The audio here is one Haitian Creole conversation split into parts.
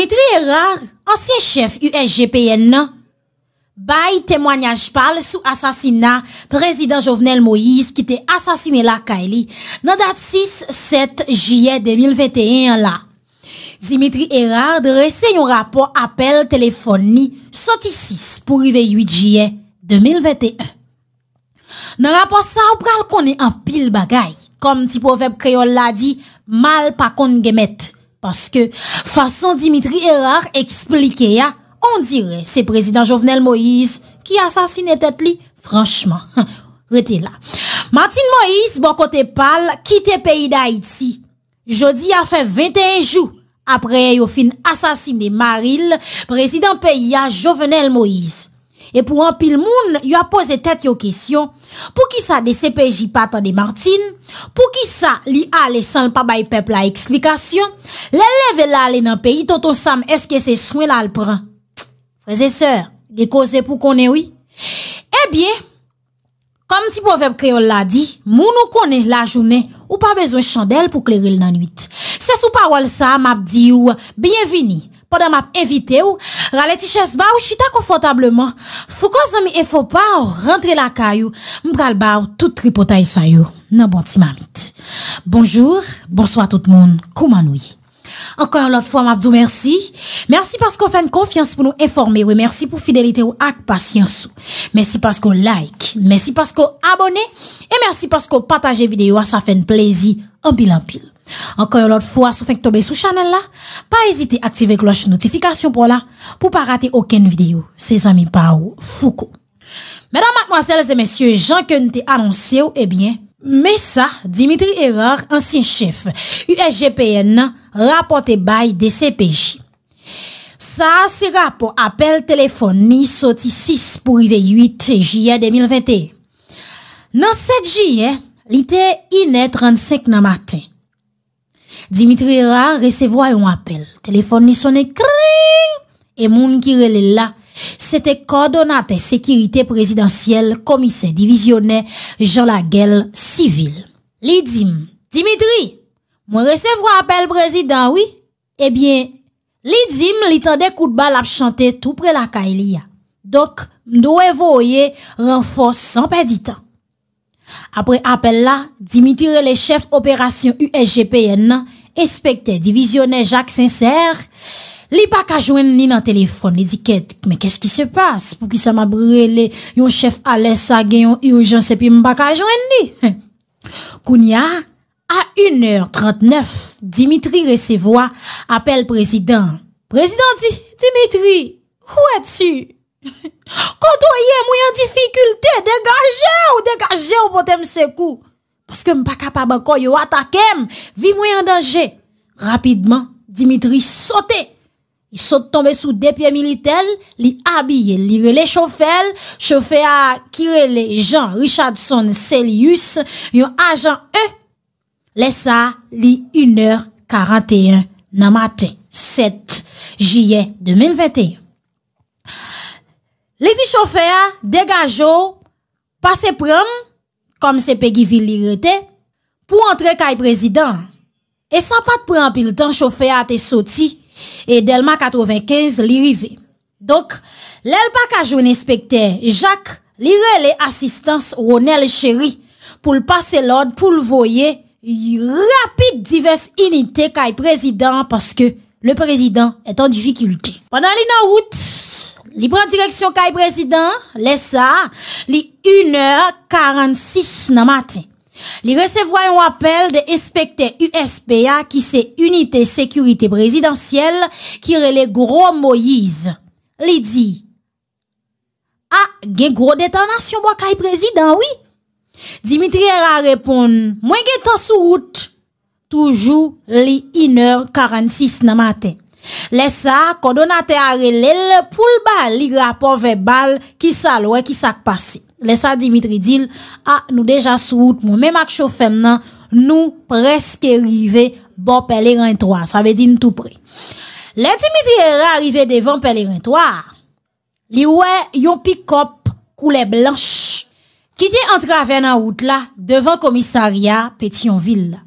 Dimitri Erard, ansyen chef USGPN nan, bay temwanyaj pal sou asasina prezident Jovenel Moïse ki te asasine la kaeli nan dat 6-7 jye 2021 la Dimitri Erard resen yon rapor apel telefon ni 106 pou rive 8 jye 2021 Nan rapor sa ou pral konen an pil bagay, kom ti poveb kreol la di mal pa kon gemet Paske fason Dimitri Erard eksplike ya, on dire se prezident Jovenel Moïse ki asasine tet li. Franchman, rete la. Martine Moïse, bon kote pal, kite peyi da Haiti. Jodi a fe 21 jou apre yo fin asasine Maril, prezident peyi a Jovenel Moïse. E pou an pil moun, yo a pose tet yo kesyon, pou ki sa de sepeji pata de martin, pou ki sa li ale san l pabaye pep la eksplikasyon, le leve la ale nan peyi ton ton sam eske se swen la al pran. Prese se, de koze pou konen oui? E bie, kom ti povep kreol la di, moun ou konen la jounen, ou pa bezon chandel pou kleril nan nwit. Se sou pawal sa, map di ou, bienveni. Podan map evite ou, rale tiches ba ou chita konfotableman. Foukaz nan mi efo pa ou rentre lakay ou, mbral ba ou tout tripotay sa yo. Nan bon ti mamit. Bonjour, bonsoi tout moun, koumanouye. Ankon yon lot fwa map doun mersi. Mersi paskou fèn konfians pou nou informe ou e mersi pou fidelite ou ak pasyans ou. Mersi paskou like, mersi paskou abone, e mersi paskou pataje videyo a sa fèn plezi anpil anpil. Ankon yon lot fwa sou fek tobe sou chanel la, pa ezite aktive kloche notifikasyon pou la pou pa rate oken videyo se zami pa ou fuko. Medan matmwazelze mensyo, jan ke nte anonsye ou ebyen, eh me sa Dimitri Eror, ansyen chef USGPN, rapote baye de CPJ. Sa se rapo apel telefon ni soti 6 pou i ve 8 jye 2021. Nan 7 jye, li te inè 35 nan maten. Dimitri Ra recevwa yon apel. Telefon ni sone kriiii. E moun ki rele la, sete kordonate sekirite prezidentiel komise divizyonè jan la gel sivil. Li dim, Dimitri, mwen recevwa apel prezident, wii? Ebyen, eh li dim, li tande kout bal ap chante tou pre la ka iliya. Dok, nou e voye renfos san pe ditan. Apre apel la, Dimitri rele chef operasyon USGPN nan Respektè, divisionè, Jacques Saint-Serre, li baka jwen ni nan telefon, li di kèd, mè kèst ki se passe pou ki sa mè brè le yon chef alè sa gen yon urjansè pi m baka jwen ni. Kounia, a 1h39, Dimitri resevoa, apel prezident. Prezidenti, Dimitri, ouè tu? Kou doye mwen yon difikultè, degajè ou degajè ou potè mse kou? Paske m pa kapabanko yo atakem. Vi mwen yon danje. Rapidman, Dimitri sote. Yon sote tombe sou depye militel. Li abye, li rele chofel. Chofel kire le Jean Richardson Selyus. Yon ajan e. Lesa li 1h41 nan maten. 7 jye 2021. Li di chofel degajo. Pase pram. kom se Peggyville li rete pou entre kay prezidant. E sa pat prempil tan chofe a te soti e delma 95 li rive. Donk, lèl bak a joun inspektè, Jacques, li rele asistans Ronel Chéri pou l'passe l'od pou l'voye rapide divers inite kay prezidant paske le prezidant etan di vikilte. Panan li nan wout. Li pren direksyon kay prezident, lè sa, li 1h46 nan maten. Li resevwa yon apel de espekte USPA ki se unitè sekurite prezidentiyel kire le gro Moïse. Li di, a, ah, gen gro detanasyon mwa kay prezident, wè? Dimitri era repon, mwen gen tan sou wout, toujou li 1h46 nan maten. Lè sa, kondonate are lè lè pou l'bal, li rapon vè bal ki sal wè ki sak pase. Lè sa, Dimitri din, a nou deja sou out mou, mè mak chou fem nan, nou preske rive bon pelerintwa. Sa ve din tout pre. Lè Dimitri re arrive devan pelerintwa, li wè yon pikop koule blanche ki di entra ven an out la devan komisaria Petionville la.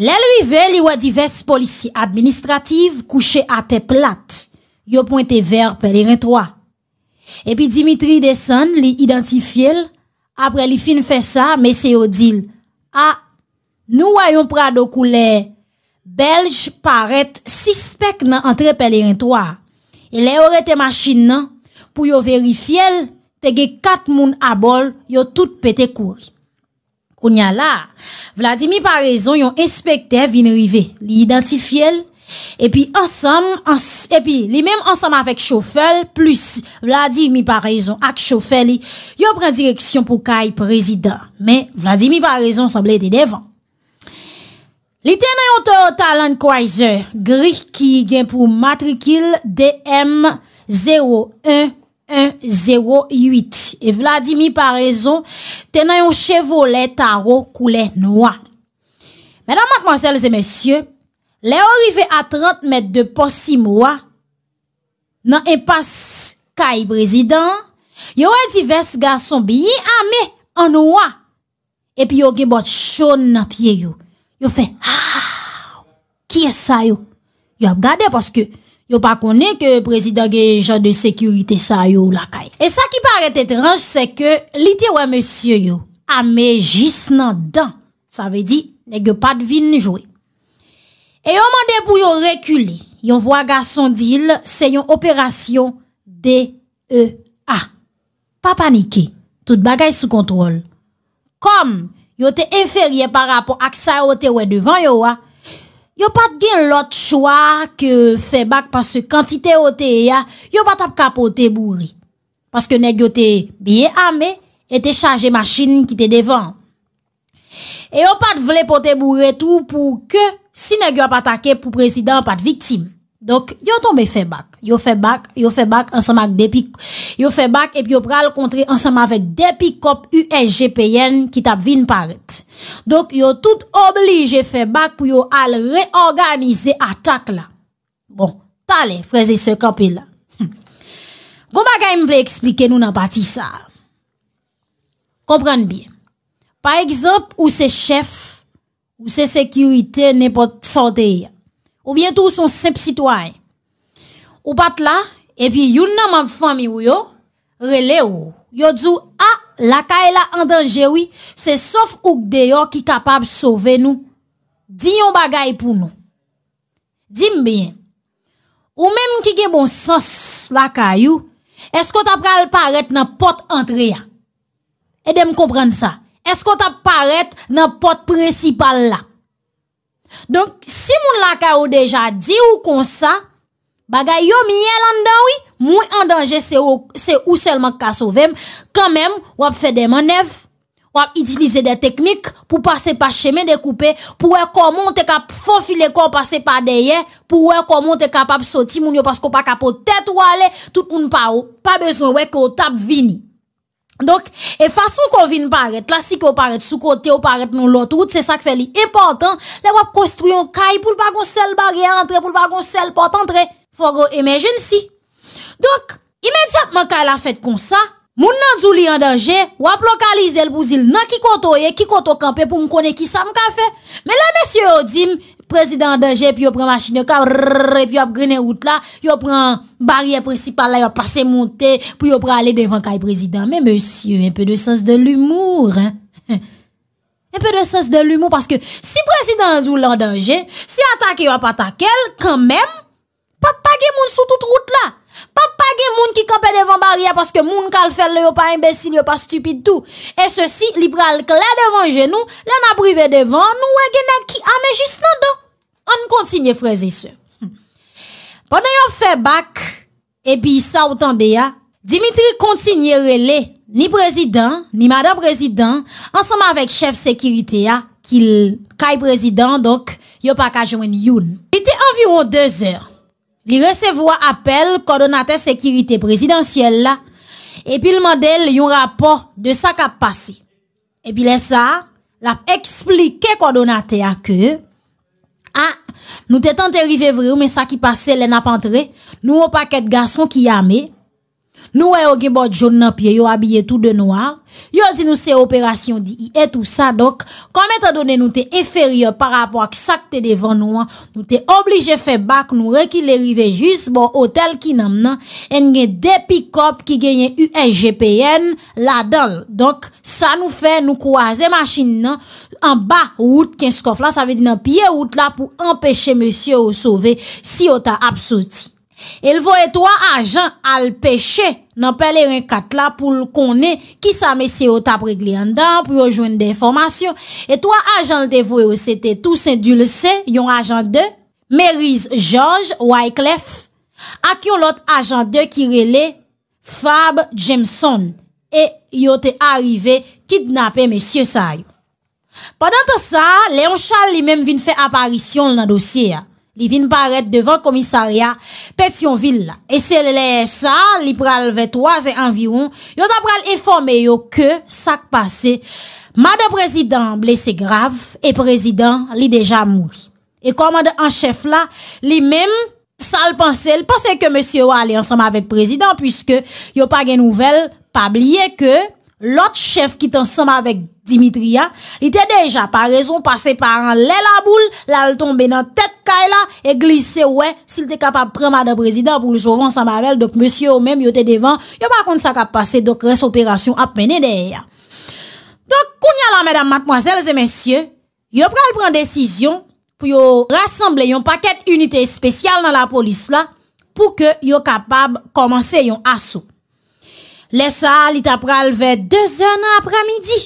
Lèl rive, li wè divers polisi administrativ kouche ate plat, yo pointe ver pelerintwa. Epi Dimitri Desen li identifye l, apre li fin fè sa, mè se yo dil, a, nou wè yon pradokou lè, belj paret 6 pek nan antre pelerintwa. E lè yon rete masjin nan pou yo verifye l, tege 4 moun abol yo tout pete kouri. O nyan la, Vladimir Parizon yon inspektè vin rive, li identifiyel, epi ansam, epi li menm ansam avèk choufel, plus Vladimir Parizon ak choufel li, yo pren direksyon pou kay prezident, men Vladimir Parizon sanble de devan. Li tenayon to Talan Kwaizer, gri ki gen pou matrikil DM0111, 1-0-8 E vla di mi pa rezon Te nan yon chevo le taro koule noua Menan mat mansel se mesye Le orive a 30 met de posi moua Nan e pas kayi prezident Yo e divers gason biye ame anoua E pi yo ge bot chon nan piye yo Yo fe, ahhh Ki e sa yo? Yo ap gade poske Yo pa konen ke prezident gen jan de sekurite sa yo lakay. E sa ki pare te tranj se ke li te we monsye yo ame jis nan dan. Sa ve di ne ge pat vin joe. E yo mande pou yo rekule, yon vwa gason dil se yon operasyon DEA. Pa panike, tout bagay sou kontrol. Kom yo te enferye par rapport ak sa yo te we devan yo wa, Yo pat gen lot chwa ke febak pa se kantite ote e ya, yo pat ap kapote bouri. Paske negyo te biye ame, ete chaje maschine ki te devan. E yo pat vle pote bouri etou pou ke si negyo ap atake pou prezident pat viktim. Donk yo tombe febak. Yo fe bak, yo fe bak ansama ak depi, yo fe bak epi yo pral kontre ansama avèk depi kop USGPN ki tap vin paret. Donk yo tout oblige fe bak pou yo al reorganize atak la. Bon, talè, freze se kapè la. Hm. Gou baka yon vle eksplike nou nan pati sa. Komprende bien. Par exemple, ou se chef, ou se sekurite, ne pot sante ya. Ou bien tout son sepsitwae. Ou pat la, e pi yon nanman fami ou yo, rele ou, yo dzu, a, laka e la an danje ou, se sof ouk deyo ki kapab sove nou, di yon bagay pou nou. Dim bien, ou menm ki ge bon sens laka yo, esko ta pral paret nan pot entre ya? E dem kompren sa, esko ta paret nan pot prensipal la? Donk, si moun laka ou deja di ou kon sa, Bagay yo miye lan danwi, mwen an danje se ou selman ka sovem. Kamen, wap fede man ev, wap itilize de teknik pou pase pa chemen de koupe, pou wè e komon te kap fonfile kon pase pa deye, pou wè e komon te kap ap soti moun yo pasko pa kap o tet wale, tout un pa ou, pa bezon wè ko tap vini. Donk, e fason kon vin paret, la si kon paret sou kote, kon paret nou lotout, se sa kfe li epotan, le wap konstruyon kay pou l bagon sel bagye entre, pou l bagon sel pot entre. Fogo, imagine si. Donk, imedya, man kay la fèt kon sa, moun nan djouli an danje, wap lokalize el pou zil nan ki koto ye, ki koto kampe pou mkone ki sa mka fe. Men la, mesye yo dim, prezident an danje, pi yo prema chine kam, pi yo ap grene oud la, yo prema barye precipal la, yo pase monte, pi yo prema ale devan kay prezident. Men, mesye, en pe de sens de l'humour, en pe de sens de l'humour, parce que si prezident an djouli an danje, si atake yo ap atakel, kan menm, gen moun sou tout route la. Pa pa gen moun ki kope devan bariya paske moun kal fèl le yo pa imbesin, yo pa stupid tou. E se si, liberal kler devan genou, le an aprive devan, nou wè e genè ki amè jis nan do. An kontinye frezi se. Ponen yo fè bak, epi sa outan de ya, Dimitri kontinye rele, ni prezident, ni madan prezident, ansanman vek chef sekirite ya, ki kaj prezident, donk yo pa kajwen youn. Iti anviron 2 er, Li resevwa apel kordonate sekirite prezidansyel la, epi l mandel yon rapor de sa kap pase. Epi lè sa, l ap eksplike kordonate a ke, a, nou te tante rive vre ou men sa ki pase lè nap antre, nou wopaket gason ki yame. Nou e o gebot joun nan pye yo abye tout de nou a. Yo di nou se operasyon di i e tout sa. Donk, kom etan donen nou te eferye par apwa k sak te devan nou a. Nou te oblige fe bak nou re ki le rive jis bon hotel ki nam nan. En gen depi kop ki gen yen USGPN la donk. Donk, sa nou fe nou kwa ze masjin nan. An ba wout ki en skof la. Sa ve di nan pye wout la pou empèche monsye ou sove si o ta apsoti. El vo e to a ajan al peche. Nan pelè ren kat la pou l konè ki sa mesye yo tapre glen dan pou yo jwen de informasyon. E to a ajan l te vwe yo se te tous endulse yon ajan 2, Maryse George Wyclef, ak yon lot ajan 2 ki rele Fab Jemson. E yo te arrive kidnapè mesye sa yo. Padant an sa, Leon Charles li menm vin fe aparisyon nan dosye ya. Li vin paret devan komisaria Petyonville la. E se le sa, li pral vet waze anviron, yo da pral e fome yo ke sak pase, ma de prezident blese grav, e prezident li deja mou. E komande anchef la, li mem sal panse, li pase ke monsie wale ansama vek prezident, pwiske yo page nouvel, pa blye ke... lot chef ki tan sam avek Dimitria, ite deja pa rezon pase par an lè la boule, lal tombe nan tet kay la, e glise se ouè, sil te kapab prema de prezident pou lè sovan sa mavel, dok monsye ou mèm yo te devan, yo pa kont sa kapase, dok res operasyon ap mène de eya. Dok koun ya la mèdam matmoazèl zè mèsyè, yo pral pran desisyon, pou yo rassemble yon paket unitè spesyal nan la polis la, pou ke yo kapab komanse yon asop. Lè sa li tap pral vè dè zè nan aprè midi.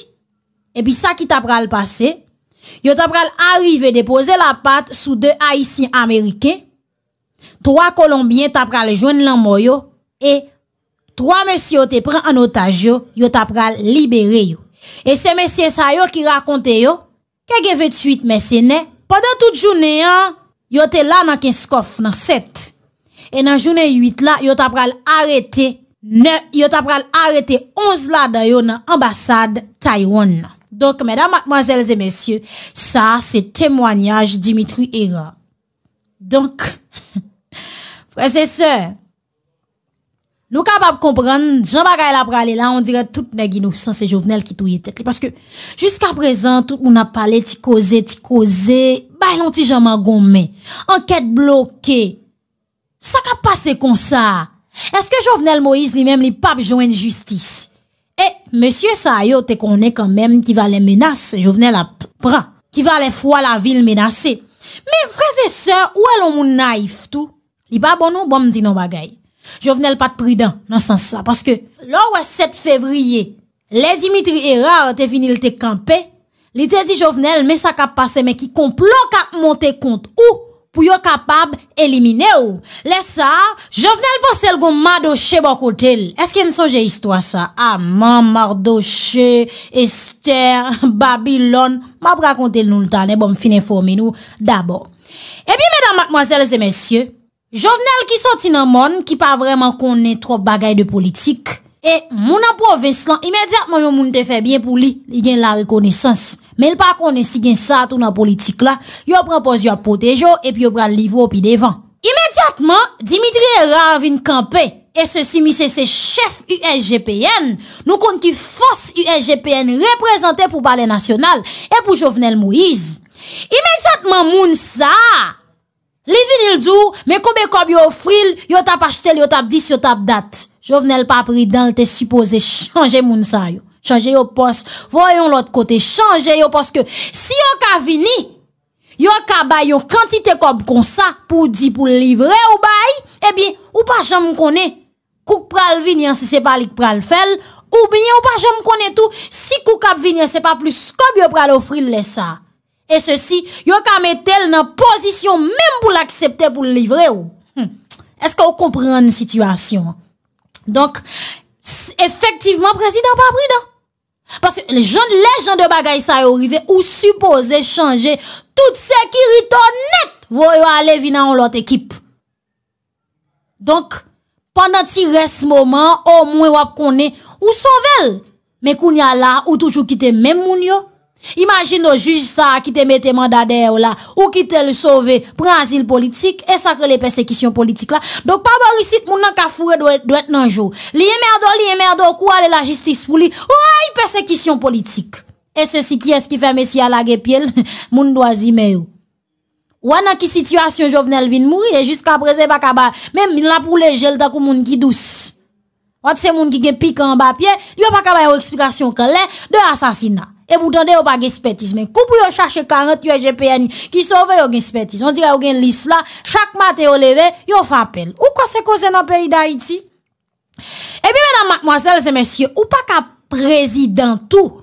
E pi sa ki tap pral pase, yo tap pral arrive depose la pat sou dè Haitien-Amerikè, troa Colombien tap pral jwen nan mò yo, e troa messi yo te pran an otaj yo, yo tap pral libere yo. E se messi esa yo ki rakonte yo, ke ge vè t'suit messi ne, padan tout jounè yon, yo te la nan kenskof nan set. E nan jounè yuit la, yo tap pral arete yo, Ne yot ap pral arete 11 la dayo nan ambasade Tayron Donk, mèdam, mwazèlzè, mèsyè, sa se tèmwanyaj Dimitri Hira Donk, prese se, nou kapap kompran, jan bagay la pralè la, on dire tout negi nou san se jovenel ki touye tèt li Paske, jiska prezant, tout moun ap pale, ti koze, ti koze, bay lonti jan magon me Anket bloke, sa ka pase kon sa? Eske Jovenel Moïse li mèm li pa pjouen justice? E, Monsie Saio te konen kan mèm ki va lè menas, Jovenel a pran, ki va lè fwa la vil menase. Me vreze sè, ouè lò moun naif tout? Li ba bonon bon, bon mdi nan bagay? Jovenel pat pridan nan san sa, paske lò wè 7 fevriye, lè Dimitri Erard te vinil te kampe, li te di Jovenel mè sa kap pase mè ki komplon kap monte kont ou? pou yo kapab elimine ou. Lesa, jovenel posel goun mardoshe bon kote l. Eske m sonje histwa sa? Aman, mardoshe, Esther, Babylon, m ap rakonte l nou l tane, bon m fin informe nou d'abor. Ebi, mèdam, mòzèles et mèsyè, jovenel ki soti nan moun, ki pa vreman konen tro bagay de politik, e moun anpo vè slan, imèdiatman yon moun te fè byen pou li, li gen la rekonesans. Men l pa konen si gen sa tou nan politik la, yo prempos yo apotejo e pi yo pralivyo pi devan. Imediatman, Dimitri Ravine kampe, e se simise se chef USGPN, nou konen ki fos USGPN reprezenten pou pale nasyonal, e pou Jovenel Moise. Imediatman moun sa, li vinil dou, men koube koube yo fril, yo tap achetel, yo tap dis, yo tap dat. Jovenel pa pri dan l te suppose chanje moun sa yo. chanje yo pos, voyon l'ot kote, chanje yo pos ke, si yo ka vini, yo ka bay yo kantite kob kon sa, pou di pou livre ou bay, e eh bin, ou pa jom konen, kouk pral vini anse se palik pral fel, ou bin, ou pa jom konen tou, si kouk ap vini anse pa plus, kob yo pral ofri le sa. E se si, yo ka metel nan pozisyon menm pou l'aksepte pou livre ou. Eske ou kompre ane sitwasyon? Donk, efektivman prezident papri dan, Paske lejen de bagay sa yo rive ou supose chanje Tout se ki rito net voyo ale vina ou lot ekip Donk, pandan ti res moman, ou mwen wap konen ou sonvel Men koun ya la ou toujou kite men moun yo Imagin nou juj sa ki te mette mandade ou la Ou ki te le sove pre anzil politik E sakre le persekisyon politik la Dok pa bo risit moun nan ka fure dwe ah, et nanjou Li emerdou, li emerdou, kou alè la jistis pou li Ou a yi persekisyon politik E se si ki es ki fe mesi ala gepiel Moun do a zime ou Ou anan ki situasyon jovenel vin mou E jiska prese baka ba Men la pou le jel takou moun ki dous Ou atse moun ki gen pika an ba pie Yo baka ba yo eksplikasyon kalè De asasina E boutande ou pa gen spetis men. Kou pou yo chache 40 yon GPN, ki sou ve yon gen spetis. On dire yon gen lis la, chak mat e yo leve, yon fa apel. Ou kwa se koze nan peyi da iti? E bi mena madmoazel, se men sio, ou pa ka prezidentou,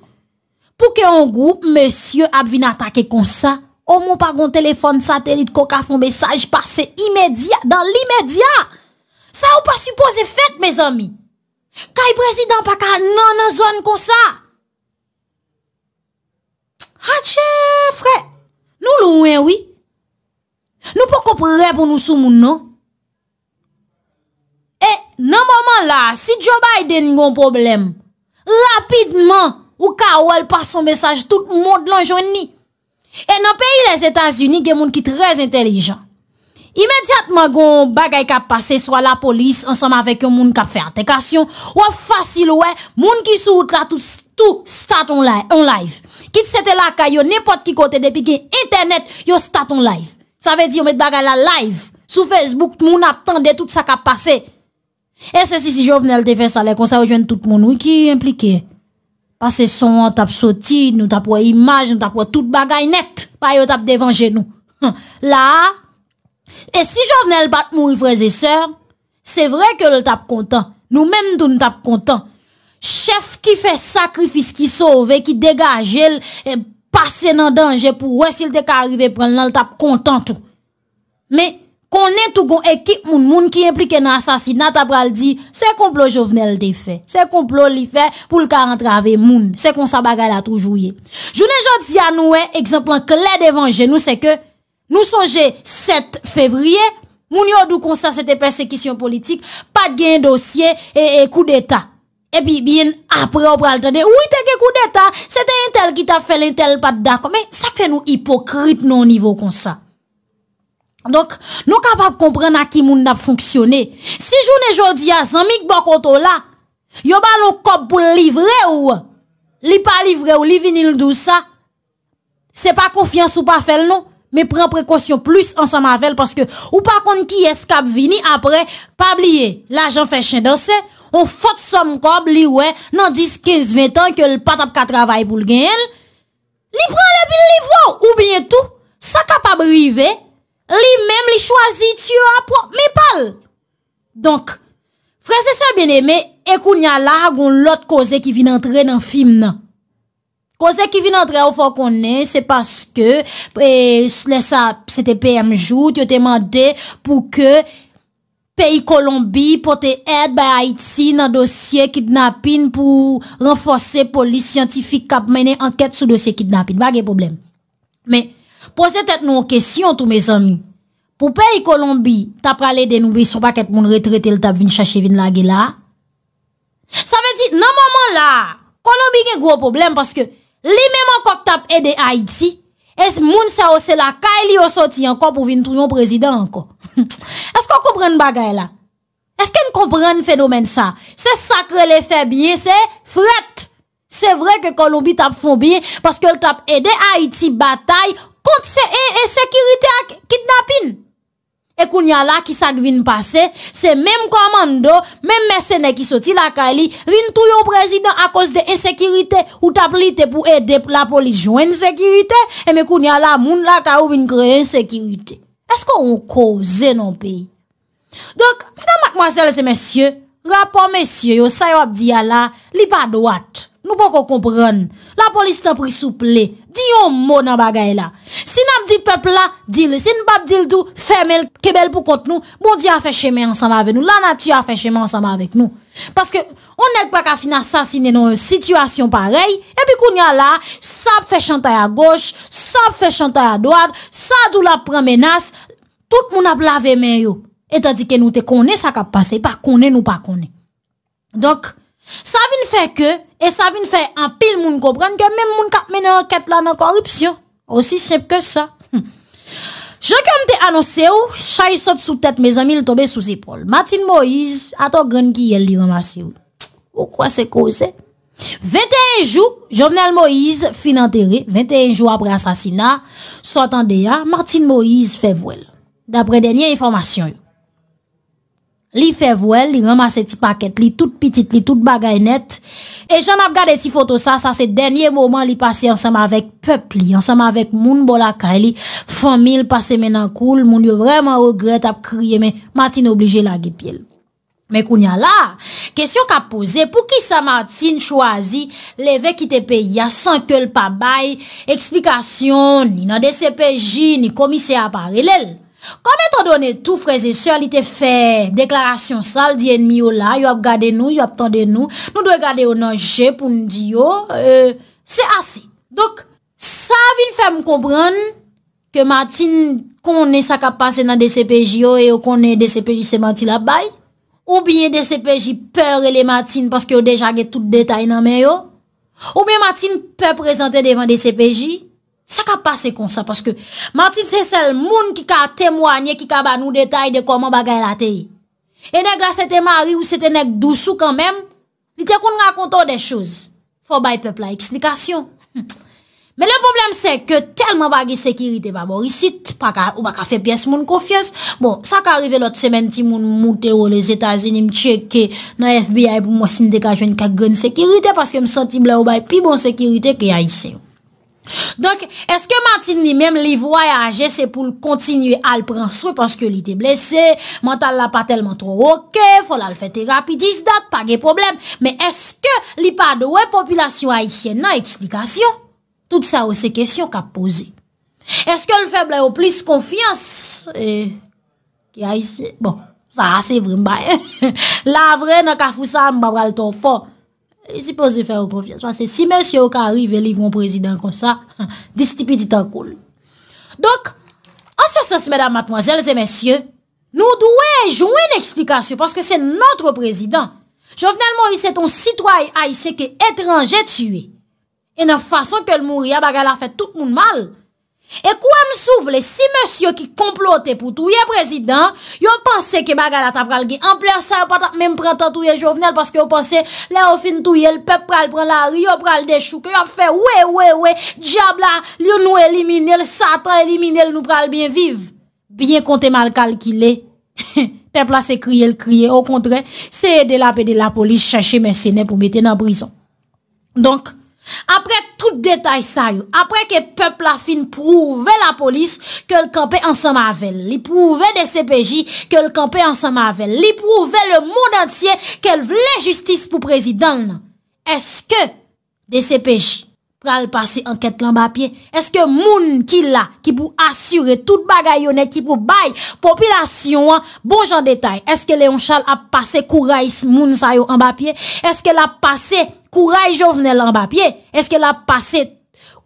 pou ke yon group, men sio ap vin atake kon sa, ou moun pa gon telefon, satelit, koka fon besaj, pase imedya, dan l'imedya. Sa ou pa suppose fet, men zami. Ka yon prezident, pa ka nan an zon kon sa. Ache, ah, fre, nou louen, oui. Nou pou kopre repon nou sou moun, non? E, nan moman la, si Djobay den yon problem, rapidman, ou ka ou el pa son mesaj, tout moun l'anjouni. E nan peyi les Etats-Unis, gen moun ki trez intelijan. Imediatman, gon bagay ka pase, swa la polis, ansam avek yon moun ka fey antekasyon, ou fasil, oue, moun ki sou outla tout si. Tout start on live. Kit sete la ka yo, nepot ki kote depi ki internet, yo start on live. Sa ve di yo met bagay la live. Sou Facebook, moun ap tende tout sa ka pase. E se si si jo vnen el defen sa le konsa ou jwen tout moun ou ki implike. Pase son, tap soti, nou tap woy imaj, nou tap woy tout bagay net. Pa yo tap devan genou. La, e si jo vnen el bat moun y vreze ser, se vre ke l tap kontan. Nou menm tou nou tap kontan. Chef ki fe sakrifis, ki sove, ki degaje el, e pase nan denje pou wè sil te ka arrive pral nan l tap kontantou. Me konen tou kon ekip moun moun ki implike nan sasid nan tap pral di, se konplo jovenel de fe, se konplo li fe pou l ka rentrave moun, se kon sa bagay la tou jouye. Jounen jòt ziyan nou e, ekzemplan kle devan genou se ke, nou sonje 7 fevriye, moun yo dou konsa se te persekisyon politik, pat gen dosye e, e kou deta. epi bin apre ou pral tade, ou ite kekou deta, sete entel ki tap fel entel pat dako, me sakre nou hipokrit nou nivou kon sa. Donk, nou kapap kompren a ki moun nap fonksyone, si joun e jodi a zanmik bok oto la, yo ba nou kop pou livre ou, li pa livre ou, li vinil dou sa, se pa konfians ou pa fel nou, me pren prekonsyon plus ansan mavel, ou pa kon ki eskap vini apre, pa blye la jan fè chen danse, bon fote som kob li we nan 10-15-20 tan ke l patap ka travay pou l gen, li pran le bil li vo ou bine tou, non? eh, sa kapab rive, li mem li chwazi tiyo apwa me pal. Donk, frese se beneme, ekoun ya la goun lot koze ki vin antre nan film nan. Koze ki vin antre ou fokon ne, se paske, se te pm jou, te temande pou ke yon, Peyi Kolombi pote ed by Haiti nan dosye kidnapin pou renfose polis siyantifik kap mene anket sou dosye kidnapin. Ba ge problem? Me, pose tet nou an kesyon tou me zanmi. Pou peyi Kolombi tap prale denoubi sou pa ket moun retrete l tap vin chache vin la ge la? Sa ve ti nan mouman la, Kolombi gen gro problem paske li mèman kok tap ede Haiti, es moun sa osela ka ili o soti anko pou vin tou yon prezident anko. Esk an kompren bagay la? Esk an kompren fenomen sa? Se sakre le febiye se fret Se vre ke Kolombi tap fobiye Paske l tap ede Haiti batay Kont se en sekirite ak kidnapin E koun ya la ki sak vin pase Se menm komando Menm mersene ki soti la kali Vin tou yon prezident a kos de ensekirite Ou tap lite pou ede la polis Jwen ensekirite E me koun ya la moun la ka ou vin kre ensekirite Esko ou kouze nou peyi? Donk, madame, mademoiselles et messieurs, rapport messieurs, yo sa yo ap diya la, li pa do ato. Nou bon kon konpron. La polis te prisouple. Di yon moun nan bagay la. Si nan di pepla, di le. Si nan pa di l do, femel, kebel pou kont nou, moun di afe cheme ansanman ve nou. La natu afe cheme ansanman ve nou. Paske, on ek pa ka fina sasine nan yon situasyon parey, epi koun ya la, sa pe fe chanta ya goch, sa pe fe chanta ya doad, sa do la premenas, tout moun ap la ve men yo. E ta di ke nou te kone, sa ka pase, pa kone nou pa kone. Donk, Sa vin fè ke, e sa vin fè an pil moun kobran ke mèm moun kap mènen an ket lan an korupsyon. Osisèp ke sa. Hm. Je kem te anose ou, chay sot sou tèt mèz amil tobe sou zipol. Martine Moïse, ato gren ki yel li ramasy ou. Ou kwa se kouse? 21 jou, jomnel Moïse fin anteri, 21 jou apre asasina, sotan deya Martine Moïse fe vwel. Dapre denye informasyon ou. Li fevwel, li ramase ti paket, li tout pitit, li tout bagay net. E jan ap gade ti foto sa, sa se denye moman li pase ansam avek pepli, ansam avek moun bolaka. Li famil pase menakoul, moun yo vreman rogret ap kriye, me Matin oblije la gepil. Me koun ya la, kesyon ka pose, pou ki sa Matin chwazi leve ki te peya san kel pabay, eksplikasyon, ni nan de sepeji, ni komise aparelel. Kom eto do ne tou freze, se alite fe deklarasyon sal di enmi yo la, yo ap gade nou, yo ap tande nou, nou do e gade yo nan je pou nou di yo, euh, se asi. Dok, sa vil fe m kompran ke matin konen sa kapase nan DCPJ yo e yo konen DCPJ se mati la bay, ou bien DCPJ per rele matin paske yo deja ge tout detay nan me yo, ou bien matin per prezante devan DCPJ yo, Sa ka pase kon sa, paske Martin Cecil, moun ki ka temwanye, ki ka banou detay de koman bagay la teyi. E neg la sete mari, ou sete neg dousou kanmem, li te kon nga kontor de chouz. Fobay pepla eksplikasyon. Hm. Men le problem se, ke telman bagay sekirite, babo risit, ou baka fe piyes moun kofyes. Bon, sa ka arrive lot semen ti moun, moun teyo le zetazini, mcheke nan FBI pou mwosin dekajwen kak gwen sekirite, paske m senti bla ou bay pi bon sekirite ki ya isen yo. Donk, eske Matin li menm li voyaje se pou l kontinye al pranswe Panske li te blese, mantal la pa telman tro ok Fola l fete rapi, dis dat, pa ge problem Men eske li pa do we populasyon ayisyen nan eksplikasyon Tout sa ou se kesyon ka pose Eske l feble ou plis konfians Ki ayisyen, bon, sa ase vremen ba La vremen ka fousan mba vral ton fon Si monsye ou ka arrive, livron prezident kon sa, distipidita koul. Donk, ansye sensi, mdm, monsye, nou dwe jouen eksplikasyon, paske se notre prezident. Jovenel Morisset, ton sitwai aiseke, etranje tue. E nan fason ke lmouri, a bagala fet tout moun mal. E kwa m sou vle, si monsi yo ki komplote pou touye prezident, yo panse ke bagal ata pral gen, an ple sa yo patat menm prantan touye jovenel, paske yo panse le ofin touye, l pep pral pran la, yo pral dechou, ke yo fe we we we, diab la, li yo nou elimine, l satan elimine, l nou pral bien viv. Bien kontè mal kalkile, pep la se kriye l kriye, au kontre, se yede la pe de la polis chache mè sène pou mette nan brison. Donk, apre kwa... tout detay sa yo. Apre ke pep la fin prouve la polis ke l'kampè an sa mavel. Li prouve de CPJ ke l'kampè an sa mavel. Li prouve le moun entye ke l'vle justice pou prezident nan. Eske de CPJ pral pase an ket lan bapye? Eske moun ki la ki pou asyure tout bagayone ki pou baye popilasyon bouj an bon detay? Eske Leon Charles ap pase kou raise moun sa yo an bapye? Eske la pase kouray jo vnen lan bapye, eske la pase,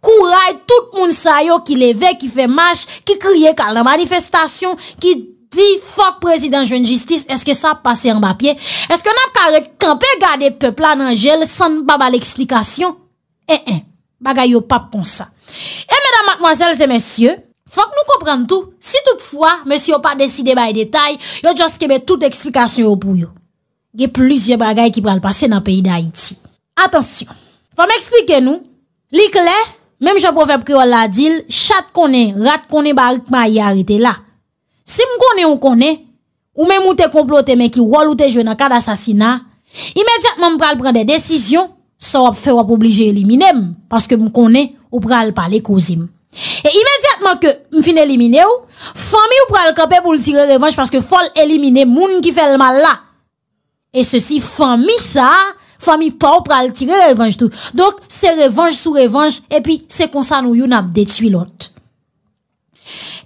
kouray tout moun sayo ki leve, ki fe mash, ki kriye kal nan manifestasyon, ki di fok prezident joun justice, eske sa pase an bapye, eske nan karekampè gade pepla nan jel, san baba l'eksplikasyon, e-en, eh, eh, bagay yo pap kon sa. E, eh, mèdam, mwazèl, zè mèsyè, fok nou komprenn tou, si toutfwa, mèsyè yo pa deside bay detay, yo jòs kebe tout eksplikasyon yo pou yo. Ge plizye bagay ki pral pase nan peyi da Haiti. Atensyon, fa m eksplike nou, li kle, mem jan profep kriol la dil, chat kone, rat kone barik ma yari te la. Si m kone ou kone, ou mem mouten komplote men ki wolouten jwen akad asasina, imediatman m pral pren de desisyon, sa wap fe wap oblije elimine m, paske m kone ou pral pale kouzim. E imediatman ke m fin elimine ou, fami ou pral kape pou li dire revanche paske fol elimine moun ki fel mal la. E se si fami sa, Fami pa ou pral tire revanj tou. Donk se revanj sou revanj, epi se konsan ou yon ap de tchwi lot.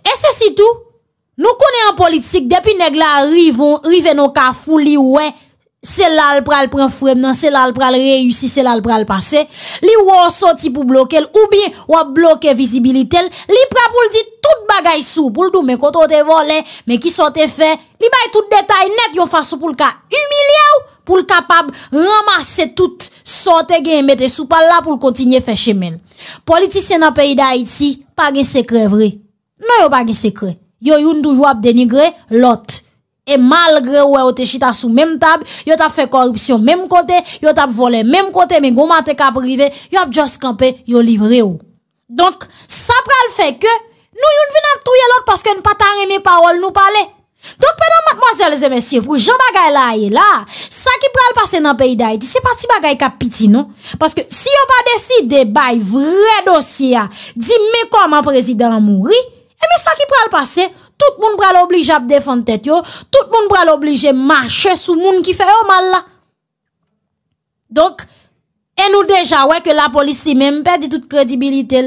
E se si tou, nou kone an politik, depi neg la rive nou ka foul, li wè, selal pral pren furem nan, selal pral reyusi, selal pral pase, li wò soti pou bloke, ou bi wò bloke vizibilitel, li pra pou ldi tout bagay sou, pou ldo mè koto te vole, mè ki sote fe, li bay tout detay net yon fason pou lka, yon milye ou, pou l kapab ramase tout sote gen emete sou pal la pou l kontinye feche men. Politisyen nan peyi da iti, pa gen sekre vre. Non yo pa gen sekre, yo yon doujou ap denigre lot. E malgre ou e o teshi ta sou mem tab, yo ta fe korupsyon mem kote, yo ta vole mem kote men goma te kaprive, yo ap just kampe yo livre ou. Donk, sa pral fe ke, nou yon vina ap touye lot paske n pa tan rene parol nou pale. Donk pedan matmazel zeme sirf ou jan bagay la ye la Sa ki pral pase nan peyday ti Se pati bagay kapiti nou Paske si yo pa desi de bay vre dosya Di me koman prezident mouri E eh mi sa ki pral pase Tout moun pral oblige ap defon tet yo Tout moun pral oblige Marche sou moun ki fe yo mal la Donk E nou deja, wè ke la polisi mèm, pèdi tout kredibilite,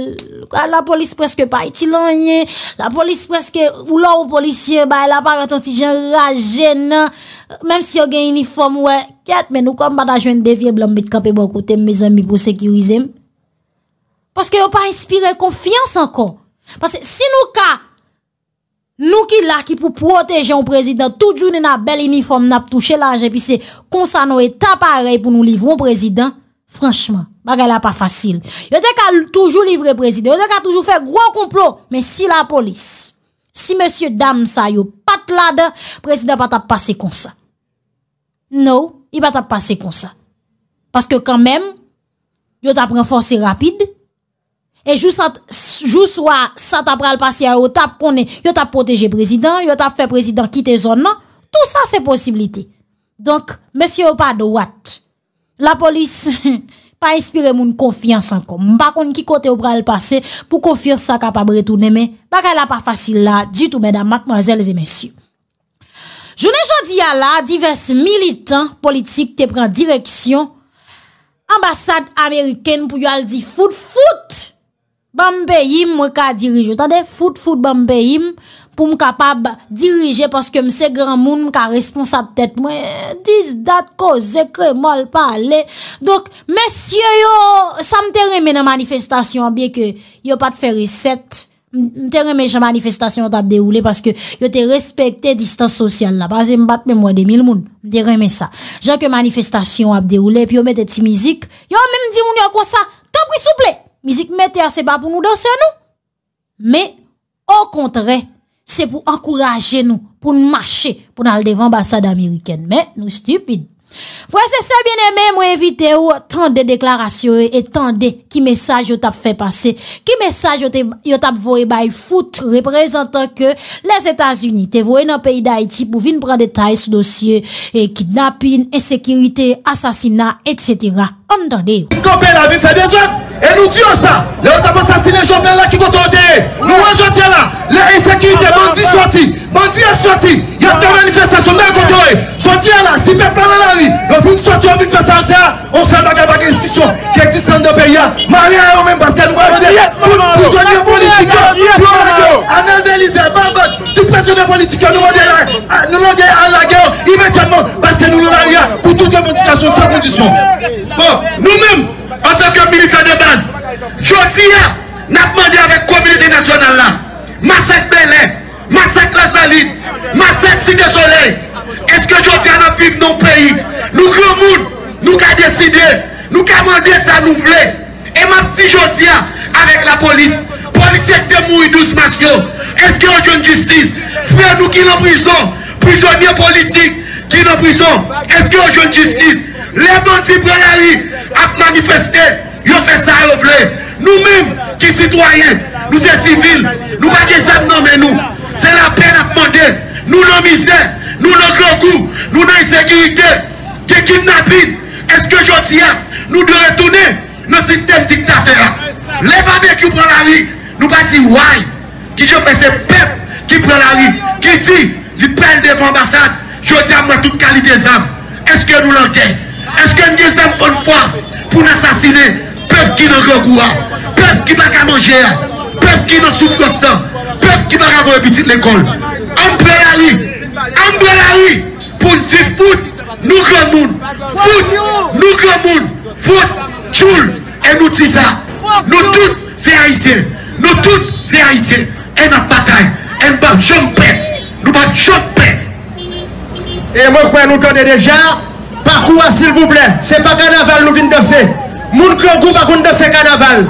la polisi preske pa itilanyè, la polisi preske voulò ou polisiè, bè la paratonsi jè raje nan, mèm si yo gen uniform wè, kèt mè nou kom bada jwen devye blan bitkapè bokote mèm, mèzè mèm, mèm pou sekirize mèm. Paske yo pa inspirè konfians ankon, paske si nou ka nou ki laki pou proteje an prezident, tout jounè na bel uniform, nap touche lage, pis se konsa nou etapare pou nou livron prezident. Franchement, bagay la pas facile. Yo te ka toujours livrer président, yo te ka toujours fait gros complot, mais si la police, si monsieur dame ça yo pas là président pas passer comme ça. Non, il pas passer comme ça. Parce que quand même, yo t'a force rapide. Et juste jou soit ça t'a pral passer yo t'a koné, yo t'a protégé président, yo t'a fait président quitter zone non. Tout ça c'est possibilité. Donc monsieur pas droite La polis pa inspire moun konfiyans ankom. Bakoun ki kote ou pral pase pou konfiyans sa kapabre tou neme. Bakal la pa fasil la, di tout, mèdam, matmazèles et mèsyou. Jounè jodi ya la, divers militant politik te pran direksyon. Ambasade Ameriken pou yal di, fout, fout, bambe yim wakadirijou. Tande, fout, fout, bambe yim. pou m kapab dirije, paske m se gran moun, m ka responsa ptet mwen, dis dat ko, zekre, mol, pale, dok, mè sye yo, sa m te remè nan manifestasyon, bie ke, yo pat fè riset, m te remè jan manifestasyon, tap deroule, paske yo te respekte distans sosyal na, pasè m bat mè mwen de mil moun, m te remè sa, jan ke manifestasyon, tap deroule, pi yo mette ti mizik, yo mè m di moun yo konsa, tap wisouple, mizik mette ase ba pou nou dosè nou, mè, o kontre, Se pou ankouraje nou pou nou mache pou nan le devan basade Ameriken. Men nou stupide. Vwese se biene men mwen evite ou tande deklarasyon e tande ki mesaj yo tap fe pase. Ki mesaj yo tap vwoye bay foute reprezentan ke les Etats-Unis te vwoye nan peyi d'Haïti pou vin pran detay sou dosye e kidnapin, e sekirite, asasina, etc. entendez. la vie fait des Et nous disons ça. Les assassiné là qui Nous aujourd'hui là. Les insécurités, ah, bah, bandits bah. sortis. Bandits Il y a ah. des manifestations dans le là, si peuple dans la rue, le ça on institution qui existe dans le pays. Hein. Maria même parce que nous politiques. tout les politique, nous nous immédiatement parce que nous le pour toute sans condition. Bon, nou mèm, an tanke milita de baz Jotia N ap mande avèk komilite nasyonal la Masèk belèk Masèk la salit Masèk site soley Eske Jotia nan viv nou peyi Nou kre moun, nou ka deside Nou ka mande sa nou vle E map si Jotia avèk la polis Polis yèk te mou yi douz masyon Eske o joun jistis Frè nou ki nan brison Prisonye politik ki nan brison Eske o joun jistis Le bon ti pren la ri ap manifeste, yo fe sa lo vle. Nou mim ki sitwoyen, nou se sivil, nou magye zan nan men nou. Se la pen ap mande, nou nan miser, nou nan glogu, nou nan isegirike. Ke kinabin, eske joti ap, nou de retounen nan sistem diktatera. Le mame ki pren la ri, nou pa ti waj, ki jo fe se pep, ki pren la ri. Ki ti, li pen de vambasad, joti ap mwen tout kalite zan. Eske nou lan geny. Eske mye zem fon fwa pou n'asasine pep ki nan roguwa, pep ki nan ka manje, pep ki nan soukostan, pep ki nan rago e bitit l'ekol. Ambre la li, ambre la li pou n'di foute nou gremoun, foute nou gremoun, foute tchoul en nou tisa. Nou tout se aise, nou tout se aise en ap batay, en bak jompe, nou bak jompe. E mwen kwen nou kande deja... Parcours, s'il vous plaît. C'est pas carnaval, nous venons danser. Nous ne pouvons pas danser carnaval.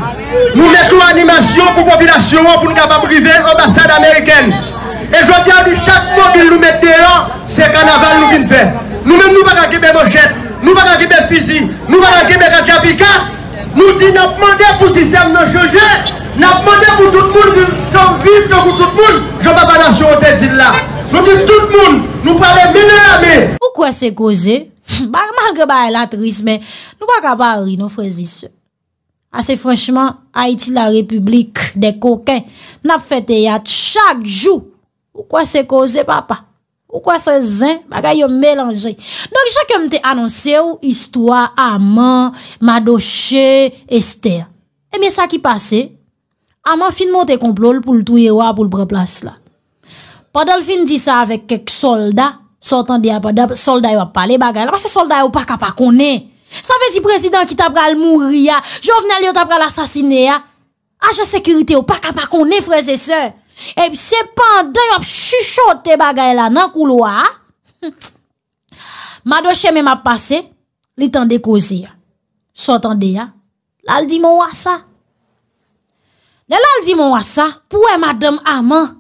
Nous mettons animation pour la population, pour nous capables à l'ambassade américaine. Et je dis à chaque mobile nous mettons dehors, c'est carnaval nous venons faire. Nous-mêmes, nous ne pouvons pas quitter manchettes, nous ne pouvons pas la fusil, nous ne pouvons pas quitter Japika. Nous disons, nous demandons pour le système de changer, nous demandons pour tout le monde, de vivre vivre pour tout le monde. Je ne pas la nation, te là. Nous disons tout le monde, nous parlons mille armées. Pourquoi c'est causé Barman ge ba el atris men, nou baka barri nou frezi se. Ase franchman, Haiti la republik de koken, nap fete yat chak jou, ou kwa se koze papa, ou kwa se zin, bagay yo melange. Donk chak yon te anonsye ou, istwa, aman, madoche, ester. E eh mi sa ki pase, aman fin mante komplol pou l'touye wa pou lpreplase la. Padal fin di sa avek kek solda, Sotan de ya pa, solday wap pale bagay la, pa se solday wap pa ka pa konen. Sa ve di prezident ki tabra al mouri ya, jo vnen li yo tabra al asasine ya. Aje sekurite wap pa ka pa konen freze se. Epi se panday wap chuchote bagay la nan kou lo a. Ma dwe cheme map pase, li tan de kozi ya. Sotan de ya, lal di mou a sa. Lal di mou a sa, pou e madame aman.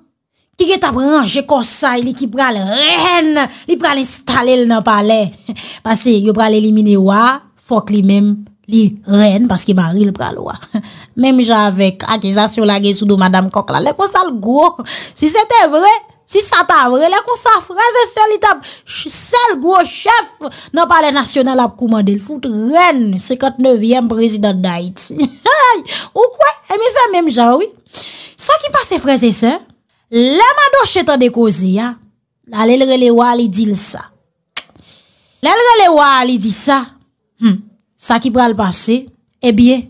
Ki ge tab ranje konsay li ki pral ren, li pral installel nan palè. Pase yo pral elimine wak, fok li men, li ren, paske baril pral wak. Mem jan avek, akizasyon la ge sou do Madame Coq la, le kon sal gro. Si se te vre, si sa ta vre, le kon sal freze se li tab sel gro chef nan palè nasyonal ap koumande. Le foute ren, 59èm prezident d'Haïti. Ou kwe, eme se men jan wik. Sa ki pase freze se... La ma do chetan de kozi ya, la lè lè lè wa li di lsa. Lè lè lè wa li di sa, hmm, sa ki pral pase, e eh bie,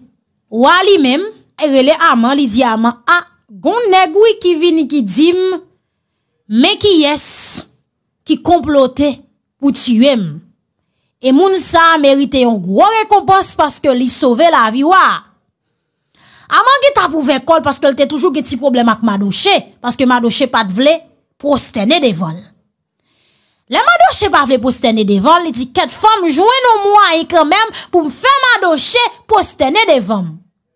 wa li mem, lè eh lè aman, li di aman, a, ah, goun negwi ki vini ki dim, me ki yes, ki komplote pou tiuem. E moun sa merite yon gwo rekompans paske li sove la vi wa. Aman ge ta pou vekol paske el te toujou ge ti problem ak madoche, paske madoche pa te vle pou stene devol. Le madoche pa vle pou stene devol, li ti ket fom jouen nou mou a yi kanmem pou mfe madoche pou stene devol.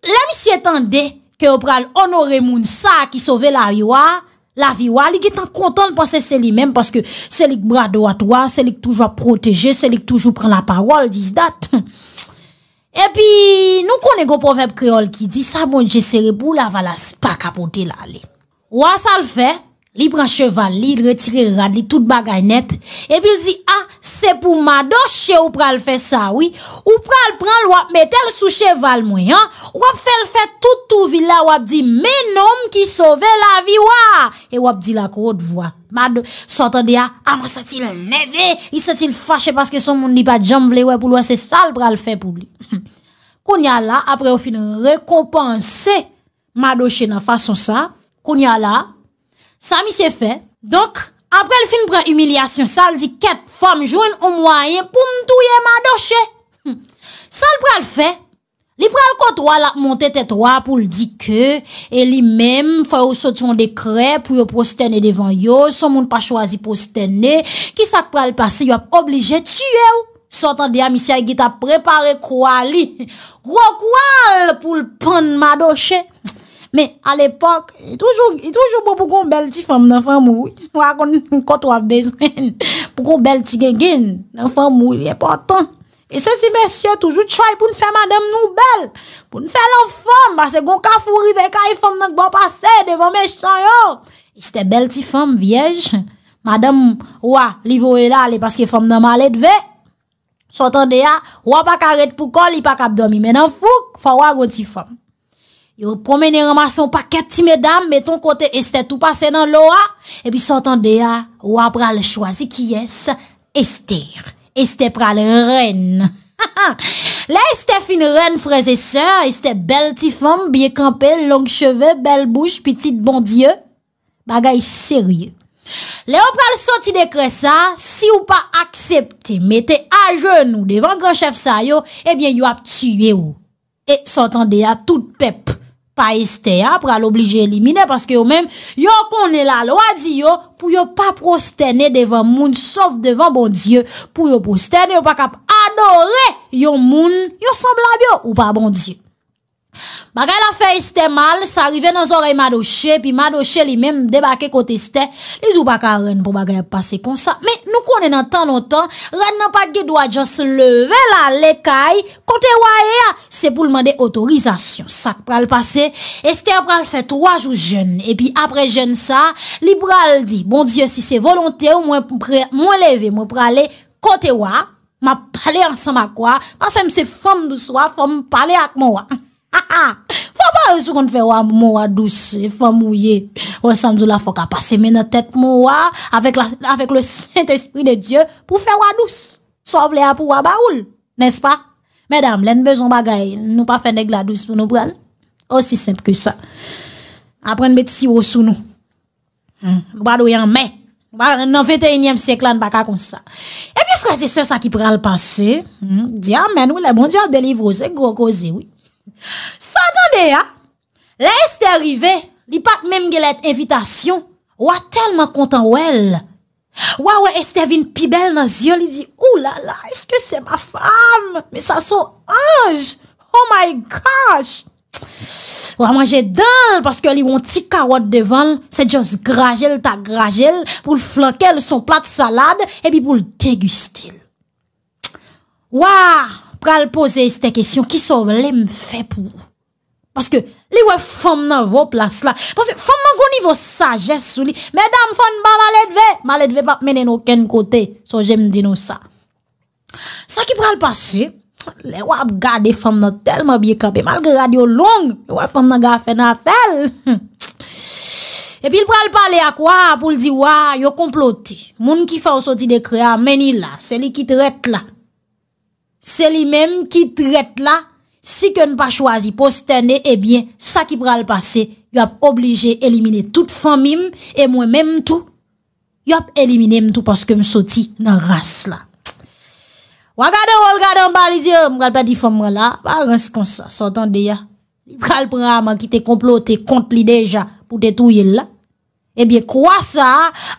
Le mi si etan de ke opral onore moun sa ki sove la viwa, la viwa li ge tan kontan panse se li men, paske se li k brado atwa, se li k toujou a proteje, se li k toujou pren la parol, dis dat. E pi nou konego povep kreol ki di sa mounje bon serebou la vala spa kapote la ale. Ou an sa l fe? Li pran cheval, li retire rad, li tout bagay net. Epi li zi, ah, se pou madoche ou pral fe sa, oui. Ou pral pran, wap, metel sou cheval mwen, an. Wap fel fe toutou vila, wap di, menom ki sove la vi, waa. E wap di la kote, waa. Mado, sotan de ya, ah, ama ah, se til neve, i se til fache paske son moun di pa jamble, wap, wap, wap, se sal pral fe pou li. Koun ya la, apre ou fin rekompanse madoche nan fason sa, koun ya la, Sa mi se fe, donk, apre li fin pren humilyasyon, sa li di ket fom joun ou mwayen pou mtouye madoche. Hm. Sa li prel fe, li prel kont wala ap monte tet wala pou l di ke, e li men fay ou sot yon dekre pou yo postene devan yo, son moun pa chwazi postene, ki sak prel pase yo ap oblije tye ou, sotan di amisyay e git ap prepare kwa li, ro kwa l pou l pren madoche. Men, al epok, yi toujou bo pou kon bel ti fom nan fom mou, wakon kon kont wap bezwen, pou kon bel ti gengen, nan fom mou, yi epotan. E se si mesye toujou tchoy pou nfe madam nou bel, pou nfe lan fom, base gon ka furi ve ka yi fom nan kbo pase, devon me chan yo. E se te bel ti fom, viej, madam wak li vowe la, le paske fom nan malet ve, sotan de ya, wak pa karet pou kon li pa kap domi, men an fok, fwa wak kon ti fom. yo promeni remason pa ket ti medam, meton kote este tou pase nan lo a, epi sotan de a, wap pral chwazi ki es, ester, este pral ren, le este fin ren freze se, este bel ti fom, biye kampe, long cheve, bel bouche, pitit bon dieu, bagay serye, le wap pral sot ti de kresa, ah. si ou pa aksepti, mette a jenou, devan gran chef sayo, epi yo ap tiyo, et sotan de a, ah, tout pep, pa iste apre al oblige elimine paske yo men yo kone la lo a di yo pou yo pa prostene devan moun sauf devan bon dieu pou yo prostene yo pa kap adore yon moun yo sembla byo ou pa bon dieu Bagay la fey este mal Sa arrive nan zorey madoche Pi madoche li menm debake kote este Li zou baka ren pou bagay pase kon sa Men nou konen nan tan non tan Ren nan pak ge doa jans leve la Lekay kote wa e ya Se pou lman de otorizasyon Sak pral pase Este pral fe 3 jou jen E pi apre jen sa Li pral di bon diyo si se volonte ou mwen leve Mwen prale kote wa Ma pale ansan ma kwa Masem se fom dou swa Fom pale ak moun wak Fwa mwa yo sou kon fwe wwa mwa wadous Fwa mwoye Fwa samdou la fwa ka pase men a tet mwa wwa Afek le sent espri de Diyo Pou fwe wwa wadous Sov le apou wwa baoul Nespa? Medam, len bezon bagay Nou pa fwe neg la wadous pou nou pral Osisempe ke sa Aprende beti si wosou nou Badoyan men 91e seklan baka kon sa E pi fra se se sa ki pral pase hmm, Diyan men wile bon diyan delivroze Grokoze wile Sa dande ya La este arrive Li pat mem gelet invitation Wa telman kontan wèl Wa wè este vin pi bel nan zyon Li di oulala Eske se ma fam Me sa so anj Oh my gosh Wa manje dal Paske li wons ti kawad devan Se jons grajel ta grajel Poul flankel son plat salade E pi pou l degustil Wa Wa pral pose este kesyon, ki sor le m fe pou? Paske li we fom nan vo plas la, paske fom nan gouni vo sajes sou li, medan m fon ba malet ve, malet ve pap menen oken kote, so jem di nou sa. Sa ki pral pase, le wap gade fom nan telma biye kapi, malke radio long, le wap fom nan gafen a fel. E pi l pral pale ak wap, pou l di wap, yo komploti, moun ki faw soti de krea meni la, seli ki tret la. Se li menm ki tret la, si ke n pa chwazi pou stene, ebyen, eh sa ki pral pase, yo ap oblije elimine tout fomim, e mwen menm tout, yo ap elimine m tout, paske m soti nan ras la. Ouagadon, ouagadon, balizye, m pral pati fomman la, ba reskonsa, sotan deya, li pral pran aman ki te komplote, kont li deja, pou detouye la, ebyen, eh kwa sa,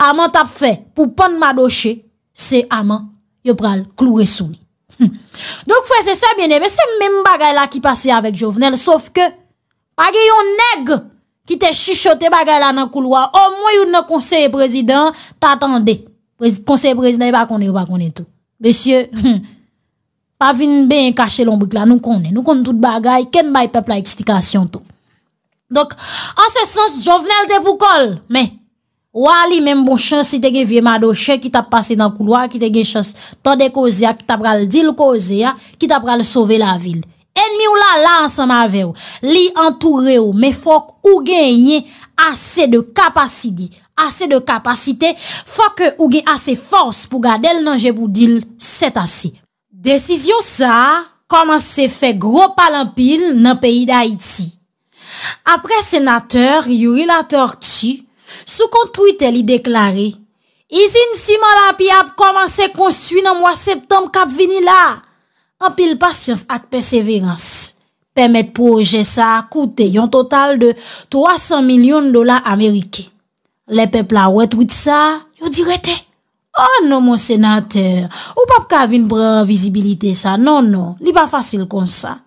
aman tap fe, pou pon madoshe, se aman, yo pral klou resouni. Hmm. Donc, frère, c'est ça, bien aimé. C'est même bagaille là qui passait avec Jovenel. Sauf que, pas yon nègre, qui te chuchoté bagaille là dans le couloir. Au moins, a un conseil président Le Conseil président, il va connaître, pas connaître tout. Monsieur, pas vu bien cacher l'ombre là. Nous connaissons. Nous connaissons tout bagaille. Ken baye peuple la explication tout. Donc, en ce sens, Jovenel t'es pour col. Mais, Ou a li menm bon chansi te gen vye madoche ki ta pase dan kouloa, ki te gen chansi tande kozea, ki ta pral dil kozea, ki ta pral sove la vil. Enmi ou la la ansan mave ou, li antoure ou, men fok ou genye ase de kapasite, ase de kapasite, fok ou genye ase fons pou gade l nanje pou dil set ase. Desisyon sa, koman se fe gro palampil nan peyi da Iti. Apre senater, yuri la tortik, Sou kontwite li deklare, izin siman la pi ap komanse konswi nan mwa septem kap vini la. Anpil pasyans ak perseverans, pemet pou oje sa akoute yon total de 300 milyon dola Amerike. Le pepla wet wite sa, yon direte, an non mon senater, ou pap kav yon brev vizibilite sa, non non, li pa fasil kon sa.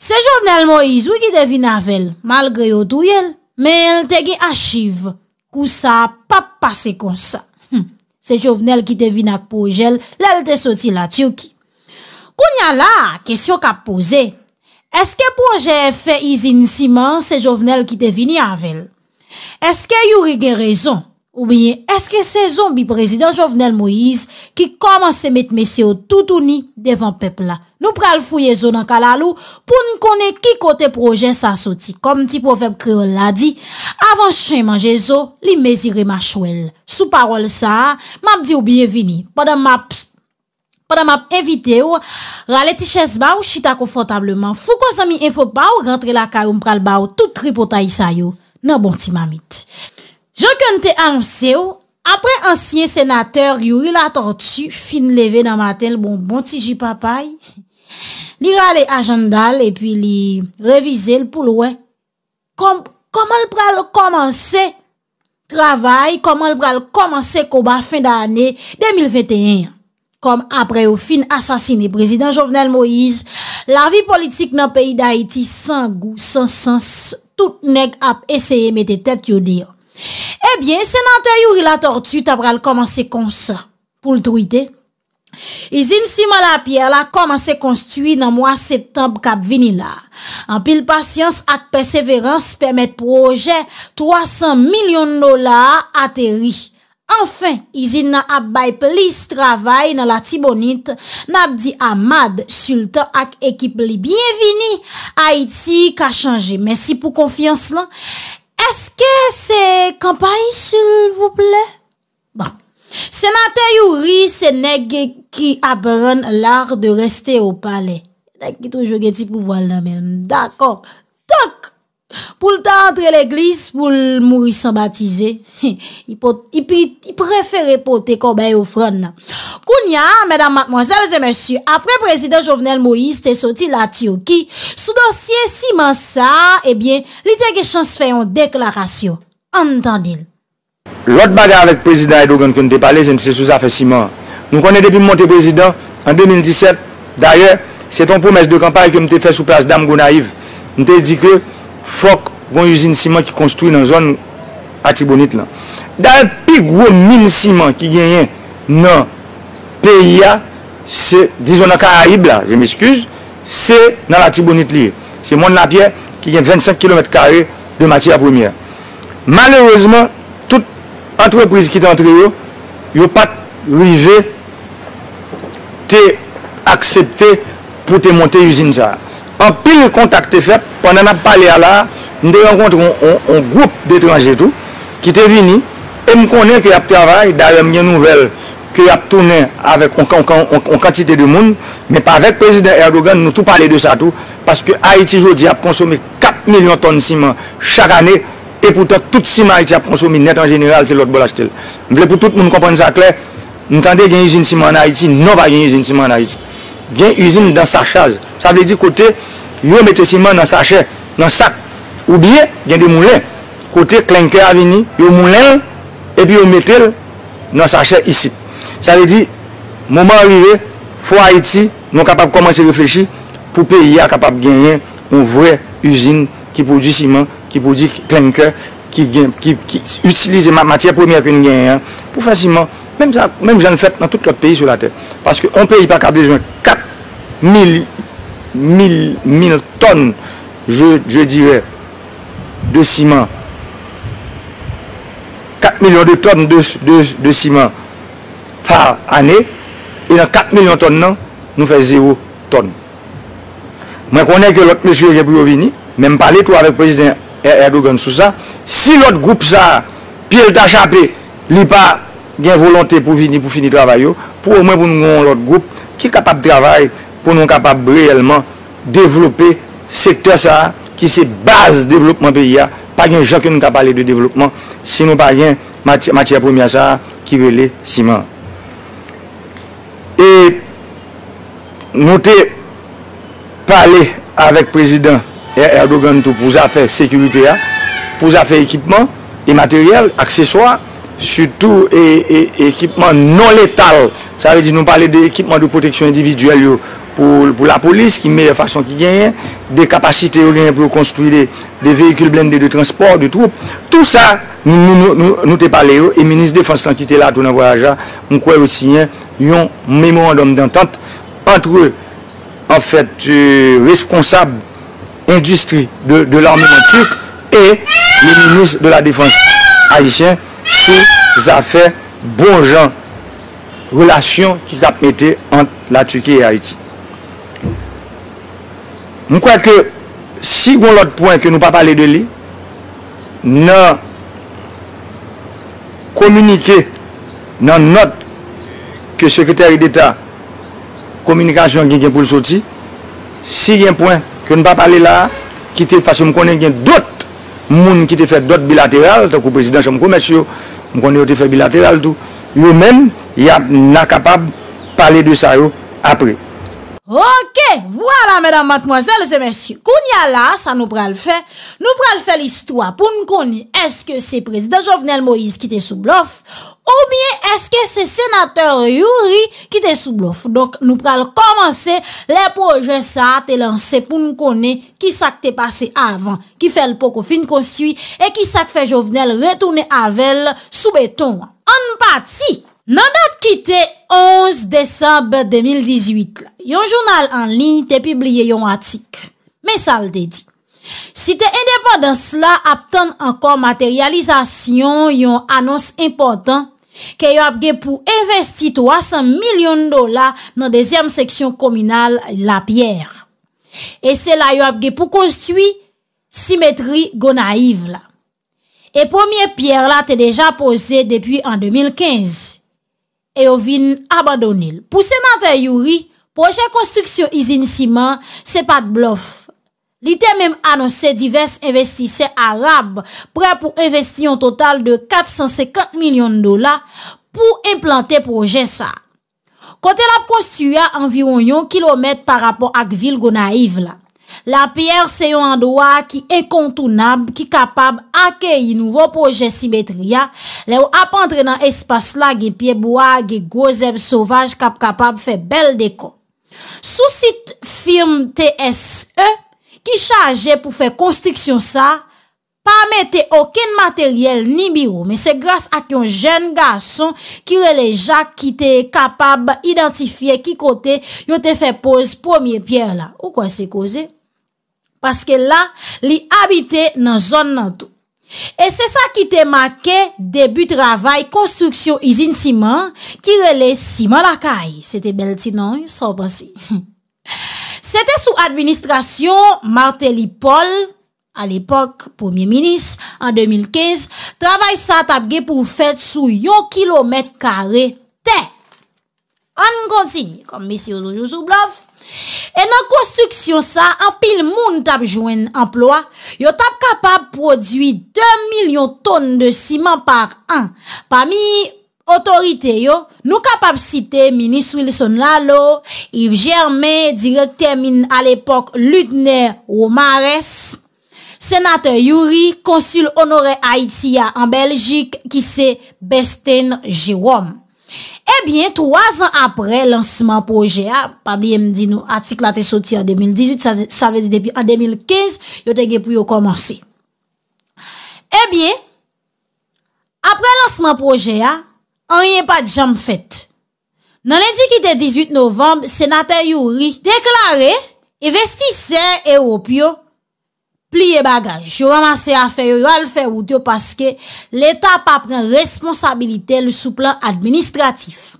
Se jom nel Moïse wiki devinavel, malgre yo tou yel, Men el te ge achive kou sa pa pase kon sa. Se jovenel ki te vin ak pojel, lel te soti la tchouki. Kou nyan la, kesyon ka pose, eske pojel fe izin siman se jovenel ki te vini avel? Eske yuri ge rezon? Ou bien, eske sezon bi prezident Jovenel Moïse ki koman se met mesye ou toutouni devan pepla. Nou pral fouye zo nan kalalou pou nou kone ki kote projen sa soti. Kom ti profep kreol la di, avan chen manje zo, li mezire ma chouel. Sou parol sa, map di ou bienveni. Padam map evite ou, rale ti ches ba ou chita konfotableman. Fou kon zami enfo pa ou rentre la ka ou mpral ba ou toutri potay sa yo. Nan bon ti mamit. Jok an te anse ou, apre ansyen senater yuri la tortue, fin leve nan maten l bonbon ti ji papay, li rale ajandal e pi li revize l pou lwen, koman l pral komanse travay, koman l pral komanse koba fin da ane 2021, koman apre ou fin asasine prezident Jovenel Moïse, la vi politik nan peyi da Haiti san gou, san sens, tout nek ap eseye mette tet yo diyo. Ebyen, eh se nan te yuri la tortute apre al komanse konsa pou l druyte, izin siman la pier la komanse konstuy nan mwa septembe kap vini la. Anpil pasyans ak perseverans pemet proje 300 milyon nola ateri. Anfen, izin nan ap bay plis travay nan la tibonit, nan ap di amad sultan ak ekip li. Bienvini, Haiti ka chanje. Mensi pou konfians lan. Peske se kampay sil vople? Bon. Senate youri, se negi ki abran lard de reste ou pale. Negi tou jogue ti pou voal nan men. Dakor. Tok! pou l'tan entre l'Eglise pou l'mourisson batize i preferé poter kobay ou fron Kounia, mesdames, mademoiselles et messieurs apre prezident Jovenel Moïse te soti l'Athiouki sou dossier Simon Sa eh li te ge chans fè yon deklarasyon an tan dil L'ot bagar vèk prezident Edogan ke mte pale, jen se souza fè Simon nou konen depi mwote prezident an 2017, d'ayèr, se ton pwomèche de kampaye ke mte fè sou plase Dam Gounaïve mte di kè fok gwen yusine siman ki konstruy nan zon atibonit lan. Dal pi gwen min siman ki genyen nan peya se, di zon akar aib la, je m'eskuse, se nan atibonit li. Se moun la pie ki genyen 25 km kare de matia premye. Malerouzman, tout patre prezikite antre yo, yo pat rive te aksepte pou te monte yusine sa. Anpil kontakte fet, pwene m ap pale ala, m de renkontre yon goup detranje tou, ki te vini, e m konen ki ap travay dar yon myen nouvel ki ap tounen avèk yon kantite de moun, mè pa avèk prezident Erdogan nou tou pale de sa tou, paske Haiti jodi ap konsome 4 milyon ton siman chak ane, epoutak tout siman Haiti ap konsome net an general se lot bolach tel. M ble pou tout m konponen sa kler, m tende genye zin siman Haiti, non va genye zin siman Haiti. gen usine dans sa chaze. Sa vle di kote, yon mette simant dans sa chè, dans sa k, ou bie, gen de moulè. Kote, klenke avini, yon moulè, epi yon mette dans sa chè isi. Sa vle di, mouman arrive, fwa Haiti, nou kapap koman se reflechi, pou peyi a kapap genyen ou vre usine ki produ simant, ki produ klenke, ki utilize matye pou mwen genyen, pou fasyman Mèm jan fèt nan tout lòt peyi sou la tèl. Paske on peyi pa ka bejwen 4.000 ton je dirè de siman 4.000.000 ton de siman fa anè e nan 4.000.000 ton nan nou fè 0 ton. Mè konè ke lòt mèchè Mèm pale to avèk prezidè Erdogan sou sa si lòt goup sa pi lòt achapè li pa gen volante pou fini travayo pou oumen pou nou goun lout goup ki kapab travay pou nou kapab reyelman devlope sektor sa ki se base devlopman pe ya pa gen janke nou kap pale de devlopman se nou pa gen matia premia sa ki rele siman e nou te pale avek prezident Erdogan tou pou za fe sekurite ya pou za fe ekipman e materyal akseswa a Soutou ekipman e, non letal Sare di nou pale de ekipman De proteksyon individual yo Pou la polis ki me fason ki genyen De kapasite yo genyen pou konstruy De vehikul blende de transport De troupe Tout sa nou te pale yo E minis defans lankite la ton avoyaja Mkwe yo siyen yon memorandum d'antante Antre en fèt euh, Responsab Industri de l'armement turk E le minis de la defans Haitien sou zafè bon jan relasyon ki kap metè ant la Turkiye e Haiti. Mwen kwa ke, si goun lot pwen ke nou pa pale de li, nan komunike nan not ke sekretèri d'Etat komunikasyon gen gen pou l'soti, si gen pwen ke nou pa pale la, ki te fasyon mwen konen gen dot moun ki te fè dòt bilateral, ta kou prezidansyon mkou mesyo, mkoun yo te fè bilateral tou, yo men, ya na kapab pale de sa yo apre. Ok, voilà, mesdames, mademoiselles et messieurs. Kounia la, sa nou pral fè. Nou pral fè l'histoire pou nou koni eske se prezide Jovenel Moïse ki te soublof. Ou miye eske se senateur Youri ki te soublof. Donk nou pral komanse le proje sa te lanse pou nou koni ki sa te pase avan. Ki fè l'poko fin konstiwi e ki sa fè Jovenel retoune avel soubeton. An pati nan dat ki te... 11 décembre 2018, yon jounal an lin te pibliye yon atik. Men sa l te di. Si te indépandans la, aptan ankon materializasyon yon anons impotant ke yo apge pou investi 300 milyon dola nan dezyem seksyon kominal la pier. E se la yo apge pou konstwi simetri go naiv la. E pomiye pier la te deja pose depi an 2015. e yo vin abadonil. Pousen nan tay yuri, proje konstruksyon izin siman se pat blof. Li te menm anonse divers investise arab pre pou investi yon total de 450 milyon dola pou implante proje sa. Kote la konstruya environ yon kilometre par rapport ak vil gona yiv la. La pier se yon andoua ki ekontounab, ki kapab akey yon nouvo proje simetria, le ou ap antre nan espas la gen pieboua, gen gozeb, sovaj, kap kapab fe bel deko. Sou sit firm TSE ki chaje pou fe konstriksyon sa, pa mette okin materyel ni biro, men se grase ak yon jen gason ki releja ki te kapab identifiye ki kote yo te fe pose pwomye pier la. Ou kwa se koze? Paske la, li habite nan zon nan tou. E se sa ki te make, debu travay konstruksyon izin siman, ki rele siman la kay. Sete bel ti nan, sou basi. Sete sou administrasyon, Martelly Paul, al epok, poumye minis, an 2015, travay sa tabge pou fet sou yo kilomet kare te. An kontin, kom misi yo zojou sou blav, E nan konstruksyon sa, an pil moun tap jwen emploa, yo tap kapab prodwi 2 milyon ton de siman par an. Pam mi otorite yo, nou kapab site Ministre Wilson Lalo, Yves Germain, direkter min al epok Lutner ou Mares, Senateur Youri, Konsul Honoré Haïtia an Belgique, ki se Besten Jérôme. Ebyen, 3 an apre lansman proje a, pa biye mdi nou, atik la te soti an 2018, sa ve di depi an 2015, yo tege pou yo komanse. Ebyen, eh apre lansman proje a, ah, an yon pa di janm fèt. Nan edi ki te 18 novemb, senate yuri deklare, e vestise en Eropio, Pliye bagaj, yo ramase a feyo yo al feyo yo paske l'Etat pa pren responsabilite le souplan administratif.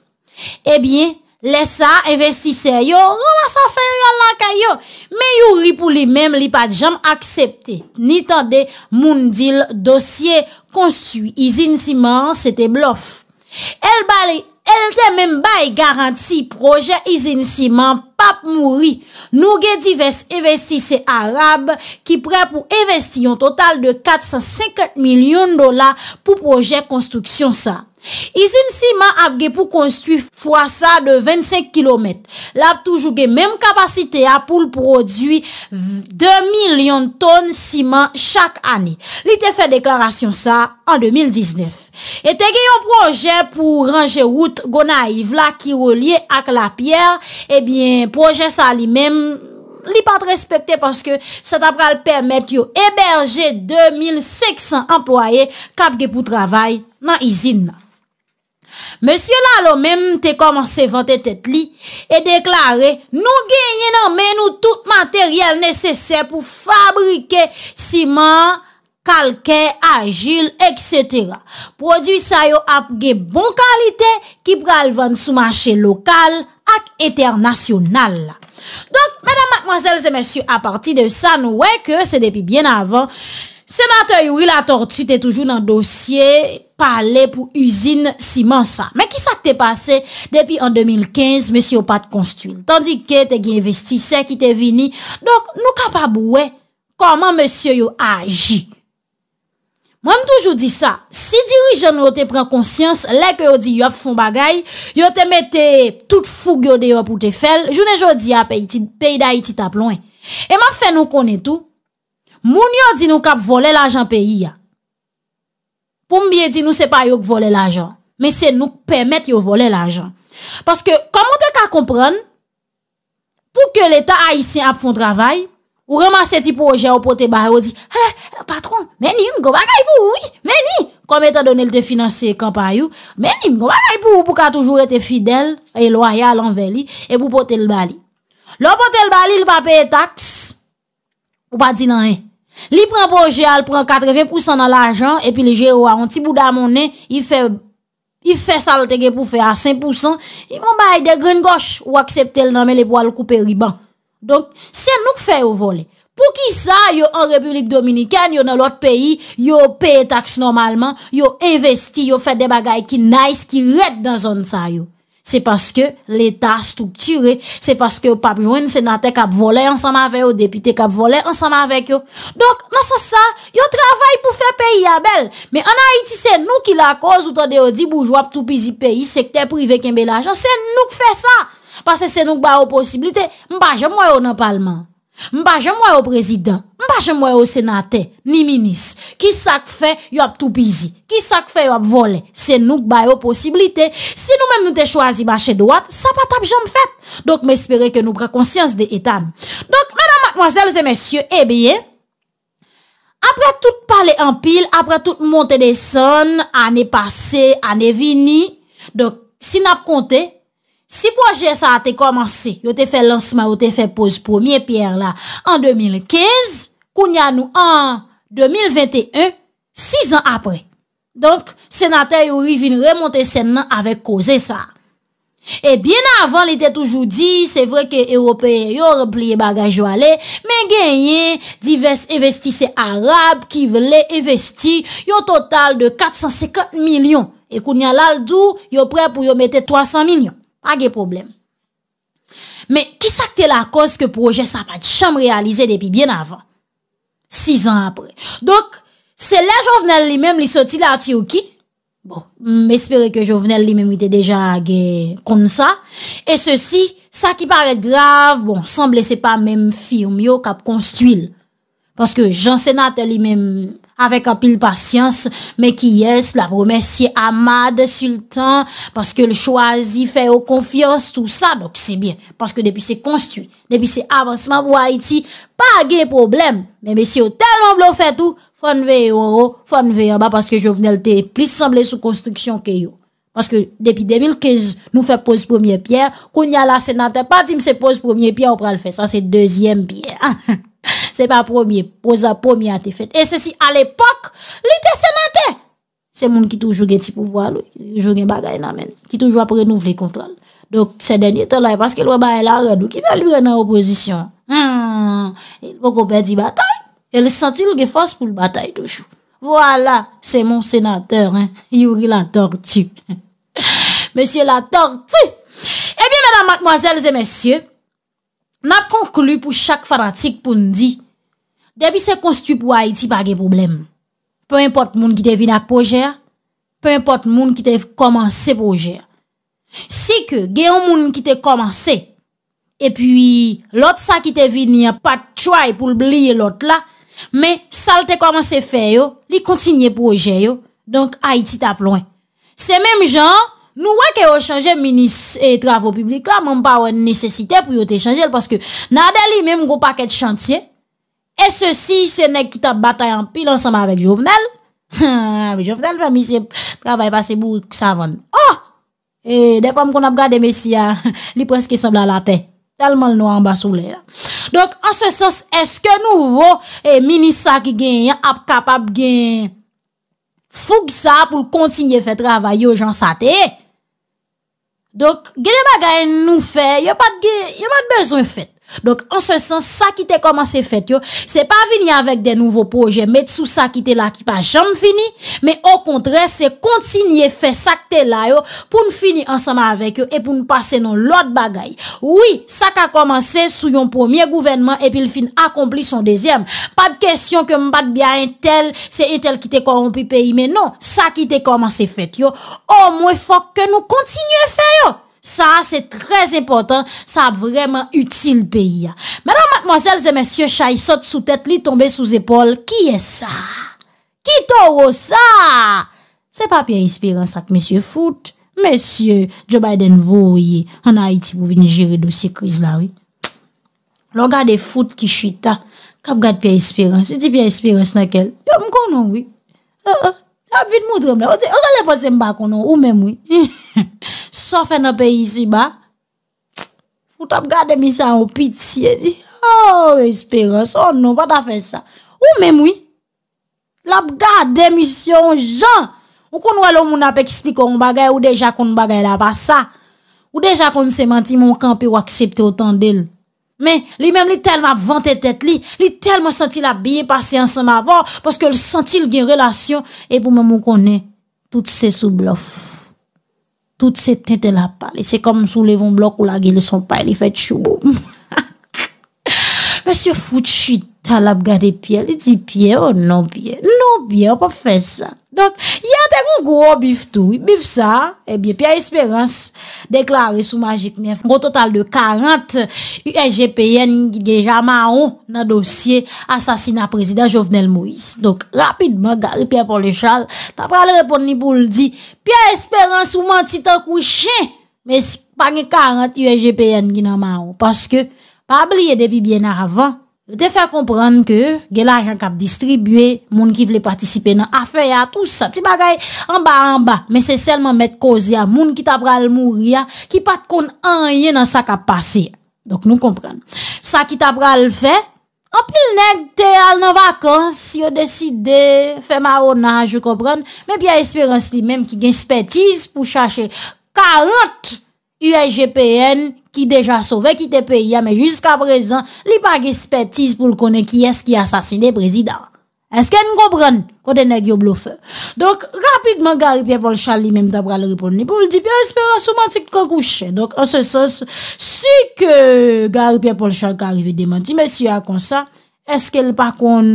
Ebyen, eh lesa investise yo, ramase a feyo yo al la ka yo, me yo ripou li mem li pa jam aksepte. Ni tande moun dil dosye konsu, izin siman, sete blof. El bali... El temen bay garanti proje izin siman pap mouri nou ge divest investise Arab ki pre pou investi yon total de 450 milyon dola pou proje konstruksyon sa. Izin siman apge pou konstwi fwa sa de 25 km. Lap toujouge menm kapasite a pou l prodwi 2 milyon ton siman chak ani. Li te fe deklarasyon sa an 2019. E te geyon proje pou range wout gona i vla ki rolie ak la pier, e eh bin proje sa li menm li pat respekte paske sa tap pral pwemet yo eberje 2600 employe kapge pou travay nan izin la. Monsye la lo menm te komanse vante tet li e deklare nou genye nan men nou tout materyal nesesè pou fabrike siman, kalkè, ajil, etc. Producay yo apge bon kalite ki pral vande sou mache lokal ak eternasyonal. Donk, mèdam, mwenzèl, zè mèsyou, a parti de sa nou wèkè, se depi bien avan, Senatoy ou il atorti te toujou nan dosye pale pou usine siman sa. Men ki sa te pase depi an 2015 monsi yo pat konstuin. Tandik ke te ge investise, ki te vini. Donk nou kapabouwe koman monsi yo aji. Mwen m toujou di sa. Si dirijan yo te pren konsyans lek yo di yo ap fon bagay yo te mete tout foug yo de yo ap ou te fel jounen jo di ap peyda iti tap lon. Eman fe nou konen tou Moun yo di nou kap vole l'ajan peyi ya. Pou mbiye di nou se pa yo k vole l'ajan. Men se nou pemet yo vole l'ajan. Paske, komon te ka kompran, pou ke l'Etat a yisi ap foun travay, ou reman seti pou oje ou pote bay, ou di, Patron, meni, mkoma gaipou, oui, meni, kom etan donel te finanse kapayou, meni, mkoma gaipou, pou ka toujou ete fidel, e loyal, anveli, e pou pote l'bali. Lò pote l'bali, l'pape etak, ou pa di nan e, Li pren proje al, pren 80% nan l'anjan, epi li jè ou a yon ti bouda mounen, i fè sal te gen pou fè a 5%, i mou bay de gren goch ou akseptel nan men li pou al koupe riban. Donk, se nou k fè ou vole. Pou ki sa, yo an Republik Dominikane, yo nan lot peyi, yo peye taks normalman, yo investi, yo fè de bagay ki nice, ki ret nan zon sa yo. Se paske l'Etat stukture, se paske papjouen senate kap voley ansama veyo, depite kap voley ansama veyo. Donk, nan sa sa, yo travay pou fe peyi ya bel. Men anayiti se nou ki la koz ou tonde yo di boujwa pou tou pizi peyi, sekte prive ken bel ajan, se nou ki fe sa. Pase se nou ki ba ou posibilite, mba jemwe yo nan palman. Mba jen mwa yo prezident, mba jen mwa yo senate, ni minis, ki sak fe yop tou pizi, ki sak fe yop vole, se nouk bayo posibilite, si nou men mwen te chwazi bache doat, sa pa tap jom fet, donk me espere ke nou pre konsyans de etan. Donk menan mwazelze mensyo, ebeye, apre tout pale anpil, apre tout monte de son, ane pase, ane vini, donk sin ap konte, Si proje sa a te komanse, yo te fe lansman, yo te fe pose premier pier la, an 2015, kounya nou an 2021, 6 an apre. Donk, senatè yo rivile remonte sen nan avek koze sa. E bien avan li te toujou di, se vre ke Europè yo replie bagaj yo ale, men genye, divès investise Arab ki vle investi yo total de 450 milyon e kounya lal dou yo pre pou yo mette 300 milyon. Agè problem. Men, ki sakte la kos ke proje sa pat chanm realize depi bien avan? 6 an apre. Donk, se la jovenel li men li soti la ati ou ki? Bon, m espere ke jovenel li men wite deja agè kon sa. E se si, sa ki pare grave, bon, sanble se pa men firmyo kap konstuil. Paske jan senate li men... Avèk apil pasyans, meki yes, la promesye amad sultan, paske l chwazi fè yo konfians, tout sa, dok se bie, paske depi se konstu, depi se avansman pou Haiti, pa ge problem, men besi yo telman blou fè tou, fonve yo, fonve yo, ba paske jovenelte plis semblè sou konstriksyon ke yo. Paske depi 2015, nou fè pos premier piè, konya la senante pati mse pos premier piè, ou pral fè sa, se deuxième piè. pa promye, posa promye antefete. E se si, al epok, lite senate! Se moun ki toujou gen ti pouvo alou, ki toujou gen bagay nan men, ki toujou apre nouv le kontrol. Dok, se denye talay, paske lwa ba el aradou, ki ve lwè nan oposisyon. E lwè konpè di batay, e lè sentil ge fos pou l batay toujou. Voilà, se moun senateur, youri la tortue. Monsie la tortue! E eh biye, mèdame, mòzèl, zè mèsyè, nan konklu pou chak faratik pou n di, Depi se konstu pou Haïti pa ge problem. Pe import moun ki te vinak pou jè. Pe import moun ki te komanse pou jè. Si ke ge yon moun ki te komanse. E pi lot sa ki te vinia pat chwae pou liye lot la. Me sal te komanse fè yo. Li kontinye pou jè yo. Donk Haïti tap loun. Se menm jan. Nou wak e yo chanje minis e travou publik la. Moun pa wè nesesite pou yo te chanje. Paske nadè li menm go pakèt chanjè. E se ah, oh! si se nek kita batay an pil ansama vek Jovenel. Vek Jovenel vami se pravay pase bou savan. Oh! E defam kon ap gade mesi ya. Li preske sab la la te. Talman l noy an basou le la. Donk an se sos eske nouvo. E mini sa ki gen ap kap ap gen foug sa pou kontinye fet travay yo jan sa te. Donk gen e bagay nou fe. Yo pat gen, yo pat bezon fet. Donk, an se sens, sa ki te koman se fet yo, se pa vini avek de nouvo proje, met sou sa ki te la ki pa jam fini, me o kontre, se kontinye fe sa ki te la yo pou nou fini ansama avek yo e pou nou pase nou lot bagay. Oui, sa ka komanse sou yon pwomye gouvenman e pil fin akompli son dezyem. Pa de kesyon ke mpad biya entel, se entel ki te koman pi peyi, me non, sa ki te koman se fet yo, o mwen fok ke nou kontinye fe yo. Sa, se trez impotant. Sa vremen util peyi ya. Mèran matmozèl, se mèsyo chay sot sou tèt li tombe sou zépol. Ki e sa? Ki toro sa? Se pa piye inspirans ak mèsyo foot? Mèsyo Joe Biden vò yè. An a iti pou vin jiri dosye kriz la, wè. Lò gade foot ki chwita. Kap gade piye inspirans. Se ti piye inspirans nan kel? Yo, m konon, wè. Euh, a, euh. a. A, vide mou drèm la. O te, o gade posè m bakonon. Ou mèm, wè. Hi, hi, hi. sa fè nan pe yisi ba, ou ta ap gade misyon an pitie, di, oh, espéros, oh non, wata fè sa, ou mè mwi, la ap gade misyon, jan, ou kon wè lò moun apèk, sni kon bagay, ou deja kon bagay la pa sa, ou deja kon se manti, moun kan pe waksepte otan del, men, li mèm li tel mè ap vante tet li, li tel mè senti la biye, pasi ansan mè avò, paske lè senti lè gen relasyon, e pou mè moun konè, tout se sou blof. Toutes ces têtes la parlé. C'est comme les un bloc où la gueule sont pas, il fait chou. Monsieur Foutchit. Chalap gade pye, li di pye ou oh non pye? Non pye, ou pa fè sa. Donk, yate kon gwo bif tou, bif sa, e eh bie pya esperans, deklare sou magik nef, gwo total de 40 U.S.G.P.N. gijan ma ou nan dosye asasina prezident Jovenel Moïse. Donk, rapidman gade pya pou le chal, ta pral repon ni pou l di, pya esperans ou manti ta kou chen, me panye 40 U.S.G.P.N. gijan ma ou. Paske, pa blye depi bien avan, Te fè kompran ke ge la ajan kap distribwe moun ki vle patisipe nan afe ya tout sa. Ti bagay anba anba, men se selman met kozya moun ki tabral mouri ya ki pat kon anye nan sa kap pase ya. Donk nou kompran. Sa ki tabral fè, anpil negde al nan vakans, yo deside, fè ma ona, jo kompran. Men pi a esperans li menm ki gen spetiz pou chache 40 U.S.G.P.N., qui déjà sauvé, qui te pays, mais jusqu'à présent, li pas d'expertise pour connaître qui est-ce qui a assassiné le président. Est-ce qu'elle nous comprend côté nèg yo bluffeur? Donc rapidement Gary Pierre Paul lui même d'après le répondre pour le dire Pierre espérance romantique qu'on couche. Donc en ce sens, si que Gary Pierre Paul Charles arrive démenti monsieur a comme ça, Eske li pa kon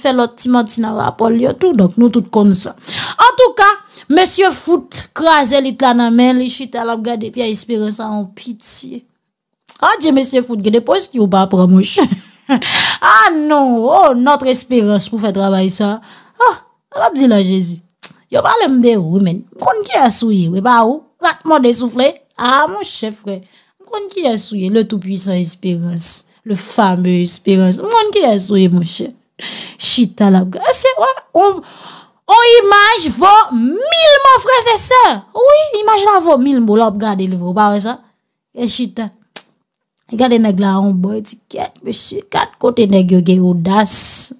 fè lot Timoti na rapol yotou, dok nou tout kon sa. An tou ka, M. Foot krasè li tla nan men, li chite alap gade pi a espiransa an piti. An ah, dje M. Foot gade post yow ba pramouche. An ah, nou, ou oh, notre espiransa pou fè drabay sa. Ah, alap zi la jezi. Yow balem de ou, men, kon ki asouye, we ba ou, ratmo de soufle. Ah, mou chefre, kon ki asouye, le tou pwisan espiransa. Le fame espiransi. Moun ki yasouye moun chè. Chita la. Eh, Se wè. On imaj vò mil mò frese sè. Ouwi. Imaj la vò mil mò la ap gade li vò. Pa wè sa. E chita. E gade neg la an boy. Ti ket mè chè. Kat kote neg yo ge yodas.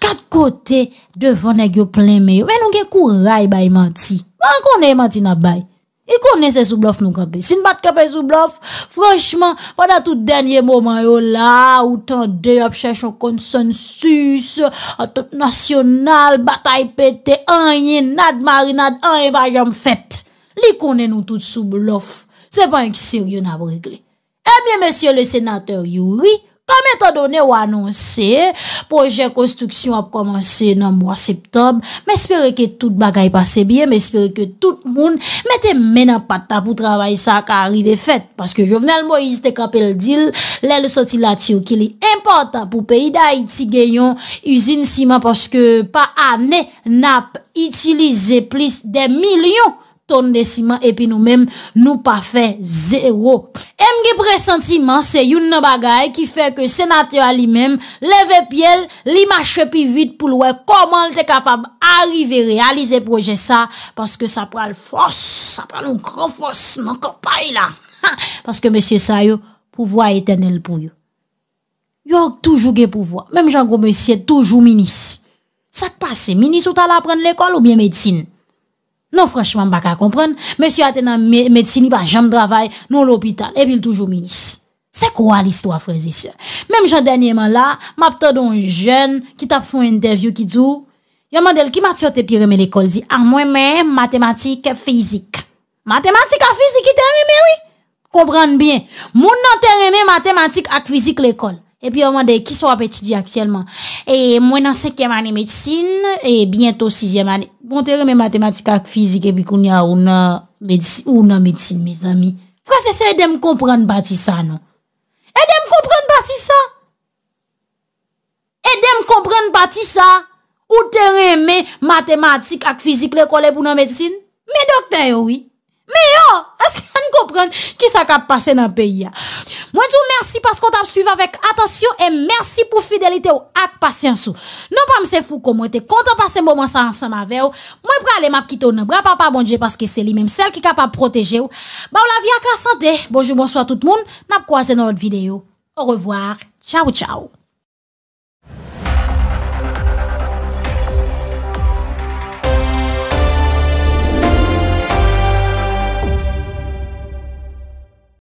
Kat kote devon neg yo plen meyo. Men nou gen kou ray bay manti. Wan bon, konen manti na bay. I konen se sou blof nou kapè. Sin bat kapè sou blof, franschman, padan tout denye moman yo la, ou tan dey ap chèchon konsensus, atop nasyonal, batay pète, anye, nad marinad, anye vajam fèt. Li konen nou tout sou blof, se pan yon sir yon avregle. Ebyen, eh mèsyon le sénateur Yurie, Kame ta done ou anonsi, proje konstruksyon ap komanse nan mwa septob, mespere ke tout bagay pase bie, mespere ke tout moun mette mena pata pou travay sa ka arrive fet. Paske jovenel Moïse te kapel dil, lè le soti lati ou ki li importan pou peyi da iti geyon, usine siman paske pa anè nap itilize plis de milyon. tonnes de ciment et puis nous-mêmes, nous pas fait zéro. Et les pressentiment, c'est une bagaille qui fait que sénateur lui-même, lève pied, li marche plus vite pour voir comment il est capable d'arriver réaliser projet ça, parce que ça prend le force, ça prend une grande force mon campagne là. Parce que monsieur ça pouvoir éternel pour Il a toujours le pouvoir. Même Jean Gomes, monsieur toujours ministre. Ça te passe, ministre ou t'as l'apprendre prendre l'école ou bien médecine? Non franchman baka kompren, mèsy yo ate nan medsini pa jam dravay, nou l'hôpital, epil toujou minis. Se kwa l'istwa freze sya? Mèm jan dènyèman la, map tè don jèn, ki tap foun interview ki djou, yo mandèl ki matyote pi remè l'ekol di, an mwen men matematik, fizik. Matematik an fizik ki te remè wè? Kompran bien, moun nan te remè matematik ak fizik l'ekol. Epi yo mandèl ki so ap etidi aktyèlman, mwen nan sekè mani medsini, e bientò sizè mani, Bon terren men matematik ak fizik e bikoun ya ou nan medsine, mes ami. Fransese, e dem kompren bati sa, nou. E dem kompren bati sa. E dem kompren bati sa. Ou terren men matematik ak fizik le kon le pou nan medsine. Men doktan yo, oui. Oh, eske an komprende ki sa kap pase nan peyi ya. Mwen tou mersi pas kontap suyve avèk. Atansyon e mersi pou fidelite ou ak pasyansou. Non pa mse fou komote. Kontap pase mouman sa ansan ma ve ou. Mwen prale map kitou nan bra pa pa bondje paske se li menm sel ki kap ap proteje ou. Ba ou la vi ak la sante. Bonjou, bonsoi tout moun. Nap kwa se nan lot videyo. Ou revoar. Chau chau.